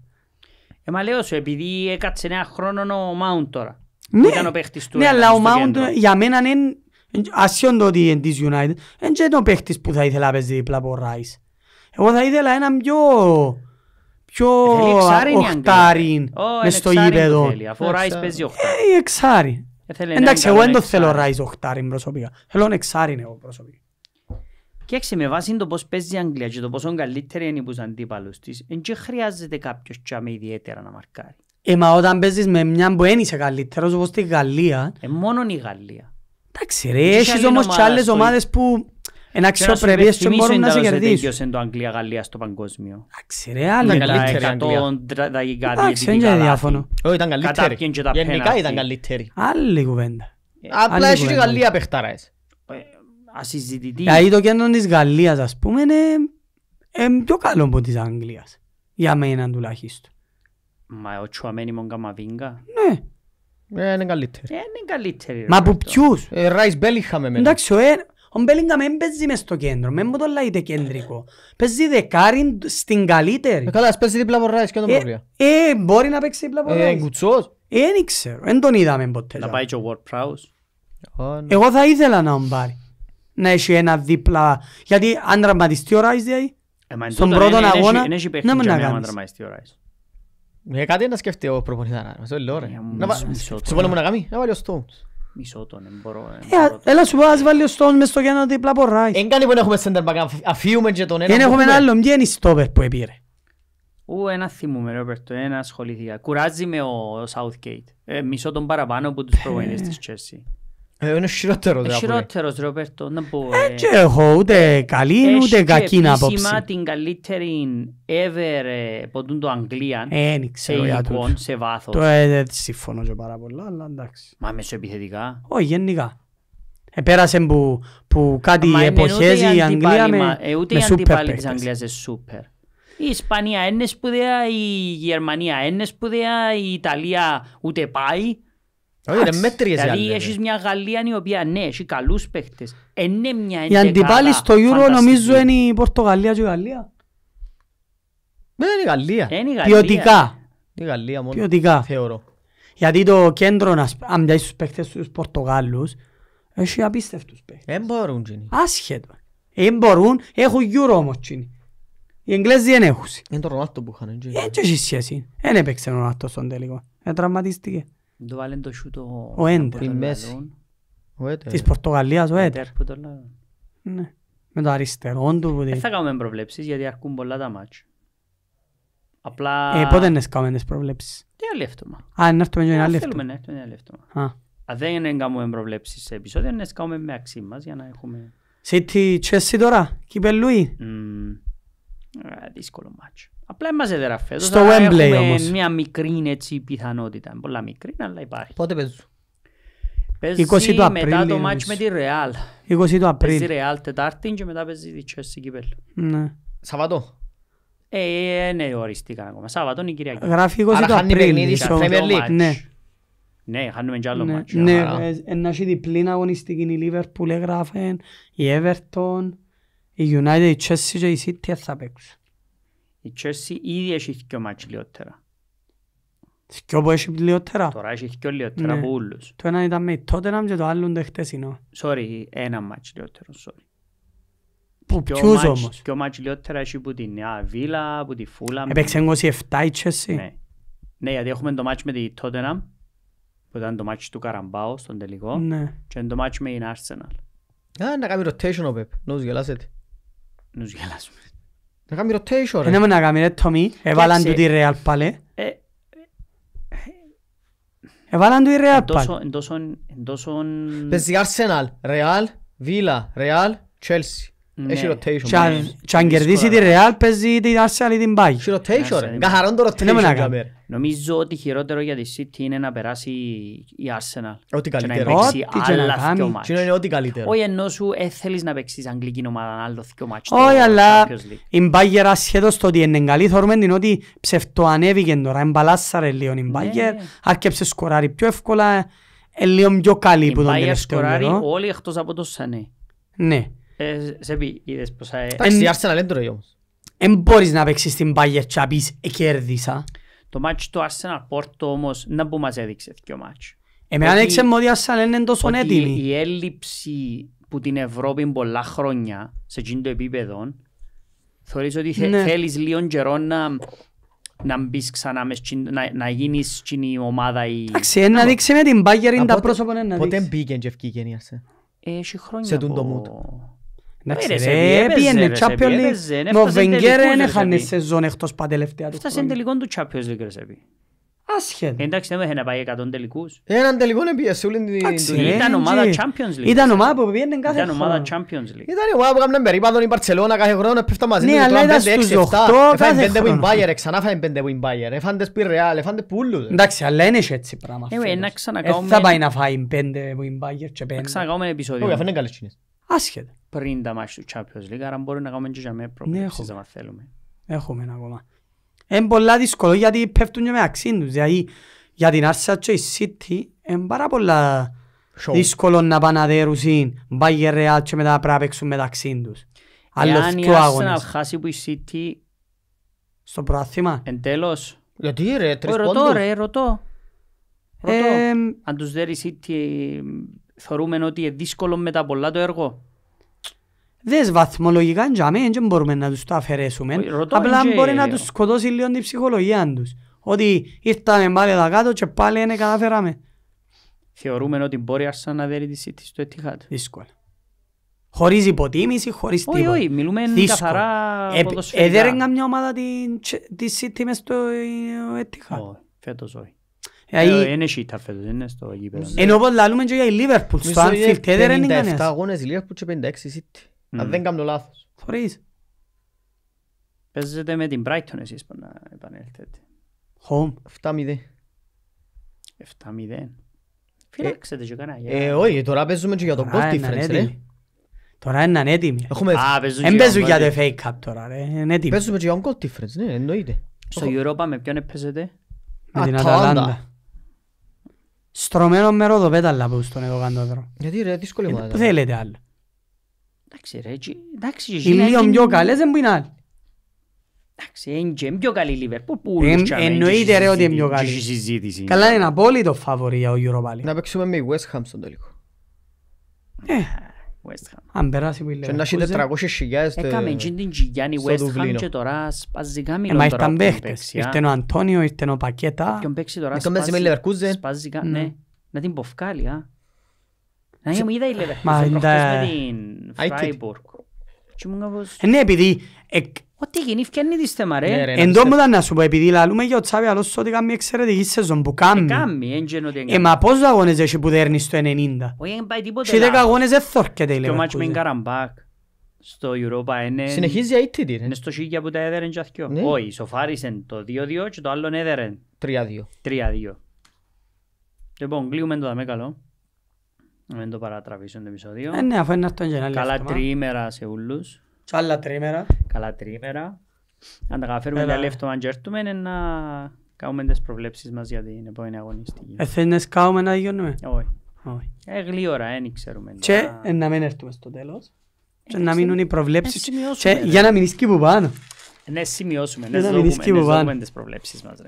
Ε, μα λέω σου, επειδή έκατσε ένα χρόνο ο Μάουν τώρα. Ναι, ήταν ο του ναι αλλά ο Μάουν για μένα είναι ασιόν το ότι είναι της United. Είναι και παίχτης που θα ήθελα να παίζει δίπλα από ο Ράις. Εγώ θα ήθελα έναν πιο πιο ε, οχτάριν. μες στο γήπεδο. ο Ράις ε, παίζει οχτάρι. Ε, εξάριν. Εντάξει, εγώ δεν το θέλω ράις οχτάρι προσωπικά. Θέλω εξάρι εγώ ναι, προσωπικά. έξι με βάση το πώς παίζει η Αγγλία και το πόσο καλύτερη είναι τους αντίπαλους της, δεν και χρειάζεται κάποιος τσάμε ιδιαίτερα να μαρκάρει. Ε, μα όταν παίζεις με μια που ένισε καλύτερος όπως τη Γαλλία... Ε, μόνον η Γαλλία. Εντάξει ρε, έχεις όμως και άλλες ομάδες που ένα αξιοπρεπές και μπορεί να σε κερδίσει. είναι το Αγγλία-Γαλλία στο παγκόσμιο. Αξιρέα, αλλά καλύτερη Αγγλία. Εντάξει, είναι διάφορο. Όχι, ήταν καλύτερη. Γενικά ήταν καλύτερη. Άλλη κουβέντα. Ε, Απλά έχει και Γαλλία ε, Ασυζητητή. Ε, το κέντρο της Γαλλίας, ας πούμε, είναι πιο καλό από της Αγγλίας. Για μένα Μα ποιους. Ράις μένα. Εντάξει, ο Μπελίγκα δεν παίζει μες στο κέντρο, μην μου το λέτε κεντρικό. Παίζει δεκάρι στην καλύτερη. Ε, καλά, παίζει δίπλα από Ράις και τον ε, πρόβλημα. Ε, μπορεί να παίξει δίπλα από ε, Ράις. Ε, κουτσός. Ε, δεν ξέρω, δεν τον είδαμε ποτέ. Να πάει και ο Ward Prowse. Ναι. Εγώ θα ήθελα να τον πάρει. Να έχει ένα δίπλα, γιατί αν τραυματιστεί ο Ράις δηλαδή, ε, στον πρώτο αγώνα, να μην να κάνεις. Κάτι να σκεφτεί ο προπονητής, να κάνει, να βάλει ο Stones. Μισό τον, δεν ε, Έλα σου πω, ας βάλει ο Στόνς μες στο κέντρο δίπλα από Ράις. Εν κάνει που έχουμε σέντερ μπακ, αφιούμε και τον ένα. Δεν έχουμε άλλο, ποιο είναι η στόπερ που επίρε. Ου, ένα θυμούμε ρε ένα ασχολήθηκα. Κουράζει με ο Southgate. Ε, μισό τον παραπάνω από τους ε. προβοητές της Chelsea. Ε, είναι χειρότερος. Είναι χειρότερος Ροπέρτο, δεν μπορώ. Ε, και έχω ούτε ε, καλή ούτε κακή άποψη. Έχει Επίσημα την καλύτερη ever ε, ποτούν το Αγγλία. Ε, δεν ξέρω για λοιπόν, τούτο. σε βάθος. Το δεν συμφωνώ και πάρα πολλά, αλλά εντάξει. Μα μεσοεπιθετικά. Όχι, γενικά. Επέρασε που, που κάτι εποχές η Αγγλία με, ούτε με σούπερ παίκτες. της Αγγλίας είναι σούπερ. Η Ισπανία είναι σπουδαία, η Γερμανία είναι σπουδαία, η Ιταλία ούτε πάει. Όχι, δεν μέτριες Δηλαδή έχεις μια Γαλλία η οποία ναι, έχει καλούς παίχτες. Είναι μια Η αντιπάλη στο Euro νομίζω είναι η Πορτογαλία και η Γαλλία. Δεν ναι, ε, είναι η Γαλλία. Ποιοτικά. Είναι Η Γαλλία μόνο. Ποιοτικά. Θεωρώ. Γιατί το κέντρο, αν διάσει τους παίχτες στους Πορτογάλους, έχει απίστευτους παίχτες. Δεν μπορούν. Άσχετο. Δεν μπορούν, έχουν Euro όμως. Οι Εγγλέζοι δεν έχουν. Είναι το Ρονάλτο που είχαν. Δεν έχει σχέση. Δεν έπαιξε ο Ρονάλτο στον τελικό. Ε, τραυματίστηκε. Το βάλεν το σούτο... Ο Έντερ. Της Πορτογαλίας ο Έντερ. Ναι. Με το αριστερό του. Δεν θα κάνουμε προβλέψεις γιατί αρκούν πολλά τα μάτια. Απλά... Ε, πότε να κάνουμε τις προβλέψεις. Τι άλλο εύτομα. Α, να έρθουμε και ένα ε, λεφτό. Θέλουμε να έρθουμε ένα λεφτό. Αν δεν κάνουμε προβλέψεις σε επεισόδια, να κάνουμε με αξί μας για να έχουμε... τώρα, κυπελούι. Mm. Ε, δύσκολο μάτσο. Απλά μαζεδερά φέτος. Στο Wembley όμως. μια μικρή έτσι, πιθανότητα. Πολλά μικρή, αλλά υπάρχει. Πότε παίζουν. Παίζει μετά Απρίλη, μετά το μάτσο με τη Ρεάλ. 20 του Απρίλ. Παίζει Ρεάλ Τετάρτη και μετά παίζει τη Chelsea Κύπελ. Ναι. Σαββατό. Ε, ναι, οριστικά ακόμα. Σάββατο είναι η Κυριακή. Γράφει 20 του Άρα χάνει παιχνίδι Ναι. Ναι, χάνουμε κι άλλο ναι. μάτσο. Ναι, ε, ε, να διπλή αγωνιστική η Λίβερπουλ έγραφε, η Εβερτον η United, η Chelsea και η City θα παίξουν. Η Chelsea ήδη έχει δύο μάτς λιότερα. Δυο που έχει λιότερα. Τώρα έχει δυο λιότερα από όλους. Το ένα ήταν με τότε να και το άλλο το είναι. Sorry, ένα μάτς λιότερο, sorry. Που ποιους όμως. Δυο μάτς λιότερα έχει που την Νέα Βίλα, που τη Φούλα. Έπαιξε 27 η Chelsea. Ναι. ναι, γιατί έχουμε το μάτς με τη Tottenham, που ήταν το μάτς του Καραμπάου στον τελικό, ναι. και το μάτς με την Arsenal. Α, να κάνει rotation ο Πεπ, νους γελάσετε. Να τους γελάσουμε. Να κάνει rotation ρε. Ναι, να κάνει ρε Τόμι. Εβάλαν του τη Real πάλι. Εβάλαν ε, ε, ε, του η Real πάλι. Εντόσον... Πες η Arsenal, Real, Villa, Real, Chelsea. Έχει ε, ναι. rotation. Και αν κερδίσει τη Real παίζει την Arsenal ή την Bayern. Έχει rotation Καθαρόν το rotation. Νομίζω ότι χειρότερο για τη City είναι να περάσει η Arsenal. Ό,τι ε, καλύτερο. Ό,τι και να Είναι ό,τι καλύτερο. Όχι ενώ σου ε, θέλεις να παίξεις αγγλική ομάδα άλλο δυο Όχι αλλά η ασχέτως ότι είναι καλή ψευτοανέβηκε τώρα. Εμπαλάσσαρε λίγο η ναι, ναι. Άρκεψε σκοράρει πιο εύκολα. Είναι λίγο πιο καλή που τον Η ε, σε πει, είδες πως... Ε, Εντάξει, η Arsenal δεν όμως. Εν μπορείς να παίξεις στην Bayer και να πεις «Εκέρδισα». Το μάτσο του Arsenal Πόρτο όμως, να που μας έδειξε δύο μάτσο. Εμένα έδειξε μου ότι η Arsenal είναι τόσο έτοιμη. Η έλλειψη που την Ευρώπη πολλά χρόνια σε εκείνο το επίπεδο θεωρείς ότι ναι. θέλεις λίγο καιρό να, να μπεις ξανά μες, να, να γίνεις στην ομάδα η... Εντάξει, να δείξει με την Bayer είναι τα πρόσωπα να δείξει. Πότε μπήκε και ευκήκε η Arsenal. Ε, έχει χρόνια Σε τον το μούτο. Έπιενε Champions League. Ο Βενγκέρ έχανε σεζόν του. τελικό του Champions League, Εντάξει, δεν να πάει 100 τελικούς. Έναν τελικό σε Ήταν ομάδα Champions League. Ήταν ομάδα που πήγαινε κάθε χρόνο. Ήταν ομάδα Champions League. Ήταν ομάδα που η Μπαρτσελώνα κάθε χρόνο, ναι, κάθε χρόνο. αλλά είναι ε, ε, να πριν τα μάτια του Champions League, άρα μπορούμε να κάνουμε και για μένα προβλήψεις, αν θέλουμε. Έχουμε ακόμα. Είναι πολλά δύσκολο γιατί πέφτουν και με τους. Δηλαδή για την Άρσα και η City είναι πάρα πολλά Show. δύσκολο να πάνε παναδέρουσουν Μπάγερ Real και μετά πρέπει να παίξουν μεταξύ τους. Άλλος Εάν η Arsenal χάσει που η City... Στο πρόθυμα. Εν τέλος. Γιατί ρε, τρεις πόντους. Ρωτώ ρε, ρωτώ. ρωτώ. Ε, Αν τους δέρει η City θεωρούμε ότι είναι δύσκολο μετά πολλά το έργο. Δες βαθμολογικά για μένα δεν μπορούμε να τους τα αφαιρέσουμε. Απλά και... μπορεί να τους σκοτώσει λίγο την ψυχολογία τους. Ότι ήρθαμε πάλι εδώ κάτω και πάλι είναι καταφέραμε. Θεωρούμε ότι μπορεί να να δέρει τη σύντη στο ετυχάτ. Δύσκολα. Χωρίς υποτίμηση, χωρίς τίποτα. Όχι, όχι, μιλούμε Δύσκολα. καθαρά ε, ποδοσφαιρικά. Έδερε μια ομάδα τη σύντη μες στο ε, ετυχάτ. Όχι, φέτος όχι. Είναι ε, σίτα φέτος, είναι στο γήπεδο. Ενώ πολλά λέμε και για η Λίβερπουλ, στο Anfield, έδερε ε, κανένας. 57 αγώνες η Λίβερπουλ και 56 η City. Αν δεν κάνω λάθος. Χωρίς. Παίζετε με την Brighton εσείς που να επανέλθετε. Home. 7-0. 7-0. Φυλάξετε και κανένα. Ε, όχι, τώρα παίζουμε και για τον goal difference, ρε. Τώρα είναι ανέτοιμοι. Έχουμε... Α, παίζουν παίζουν για το FA Cup τώρα, ρε. Είναι έτοιμοι. Παίζουμε και για τον goal difference, ναι, εννοείται. Στο Europa με ποιον παίζετε. Με την Αταλάντα. Στρωμένο με ροδοπέταλα που στον εγώ κάνω τώρα. Γιατί ρε, δύσκολη ομάδα. Ε, πού θέλετε άλλο. Εντάξει ρε, εντάξει. Οι λίγο πιο καλές δεν πού είναι είναι. Εντάξει, είναι πιο καλή η Λίβερπουλ που ε, Εννοείται ρε ότι είναι πιο καλή. Καλά είναι απόλυτο φαβορή για ο Europa League. Να παίξουμε με West Ham στον τελικό. Ε, ε, West Ham. Αν περάσει που η Λίβερπουλ. Και να έχει Έκαμε ε, την Τζιγιάννη West και τώρα σπάζει Μα ήρθαν παίχτες. Ήρθαν ο Αντώνιο, ήρθαν ο Πακέτα. παίξει τώρα ναι, μου είδα η Λεβερκούζεν με την Φράιμπουργκ. Ε, ναι, επειδή... Ό,τι γίνει φτιάχνει τη στέμα ρε. Ναι, ε, εν τω να σου πω, επειδή λαλούμε για ο Τσάβη ότι εξαιρετική σεζόν που κάνει. δεν ε, ε, μα αγώνες που Όχι, δεν πάει τίποτε. 10 αγώνες δεν η Λεβερκούζεν. ο είναι... Συνεχίζει αίτητη ρε. Είναι στο που τα και αθκιό. Ναι. Όχι, σοφάρισαν το 2-2 και το αλλο έδερεν. 3-2. Να μην το παρατραβήσουν το επεισόδιο. Ε, ναι, αφού είναι αυτό γεννάλι. Καλά τρίμερα σε όλους. Και άλλα τριήμερα. Καλά τρίμερα. Αν τα καταφέρουμε για λεφτό αν γερτούμε είναι να κάνουμε τις προβλέψεις μας για την επόμενη αγωνιστική. Ε, θέλεις να σκάουμε να γιώνουμε. Όχι. Ε, γλύωρα, δεν ξέρουμε. Και ε, να μην έρθουμε στο τέλος. Ε, και να μείνουν οι προβλέψεις. Ε, και για να μην ισχύει που πάνω. Ναι, σημειώσουμε, ναι, ζούμε ναι, τις προβλέψεις μας.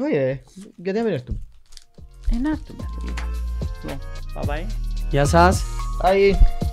Όχι, γιατί να μην έρθουμε. Ε, να έρθουμε. Λοιπόν, bye bye. Ya sabes. Ahí.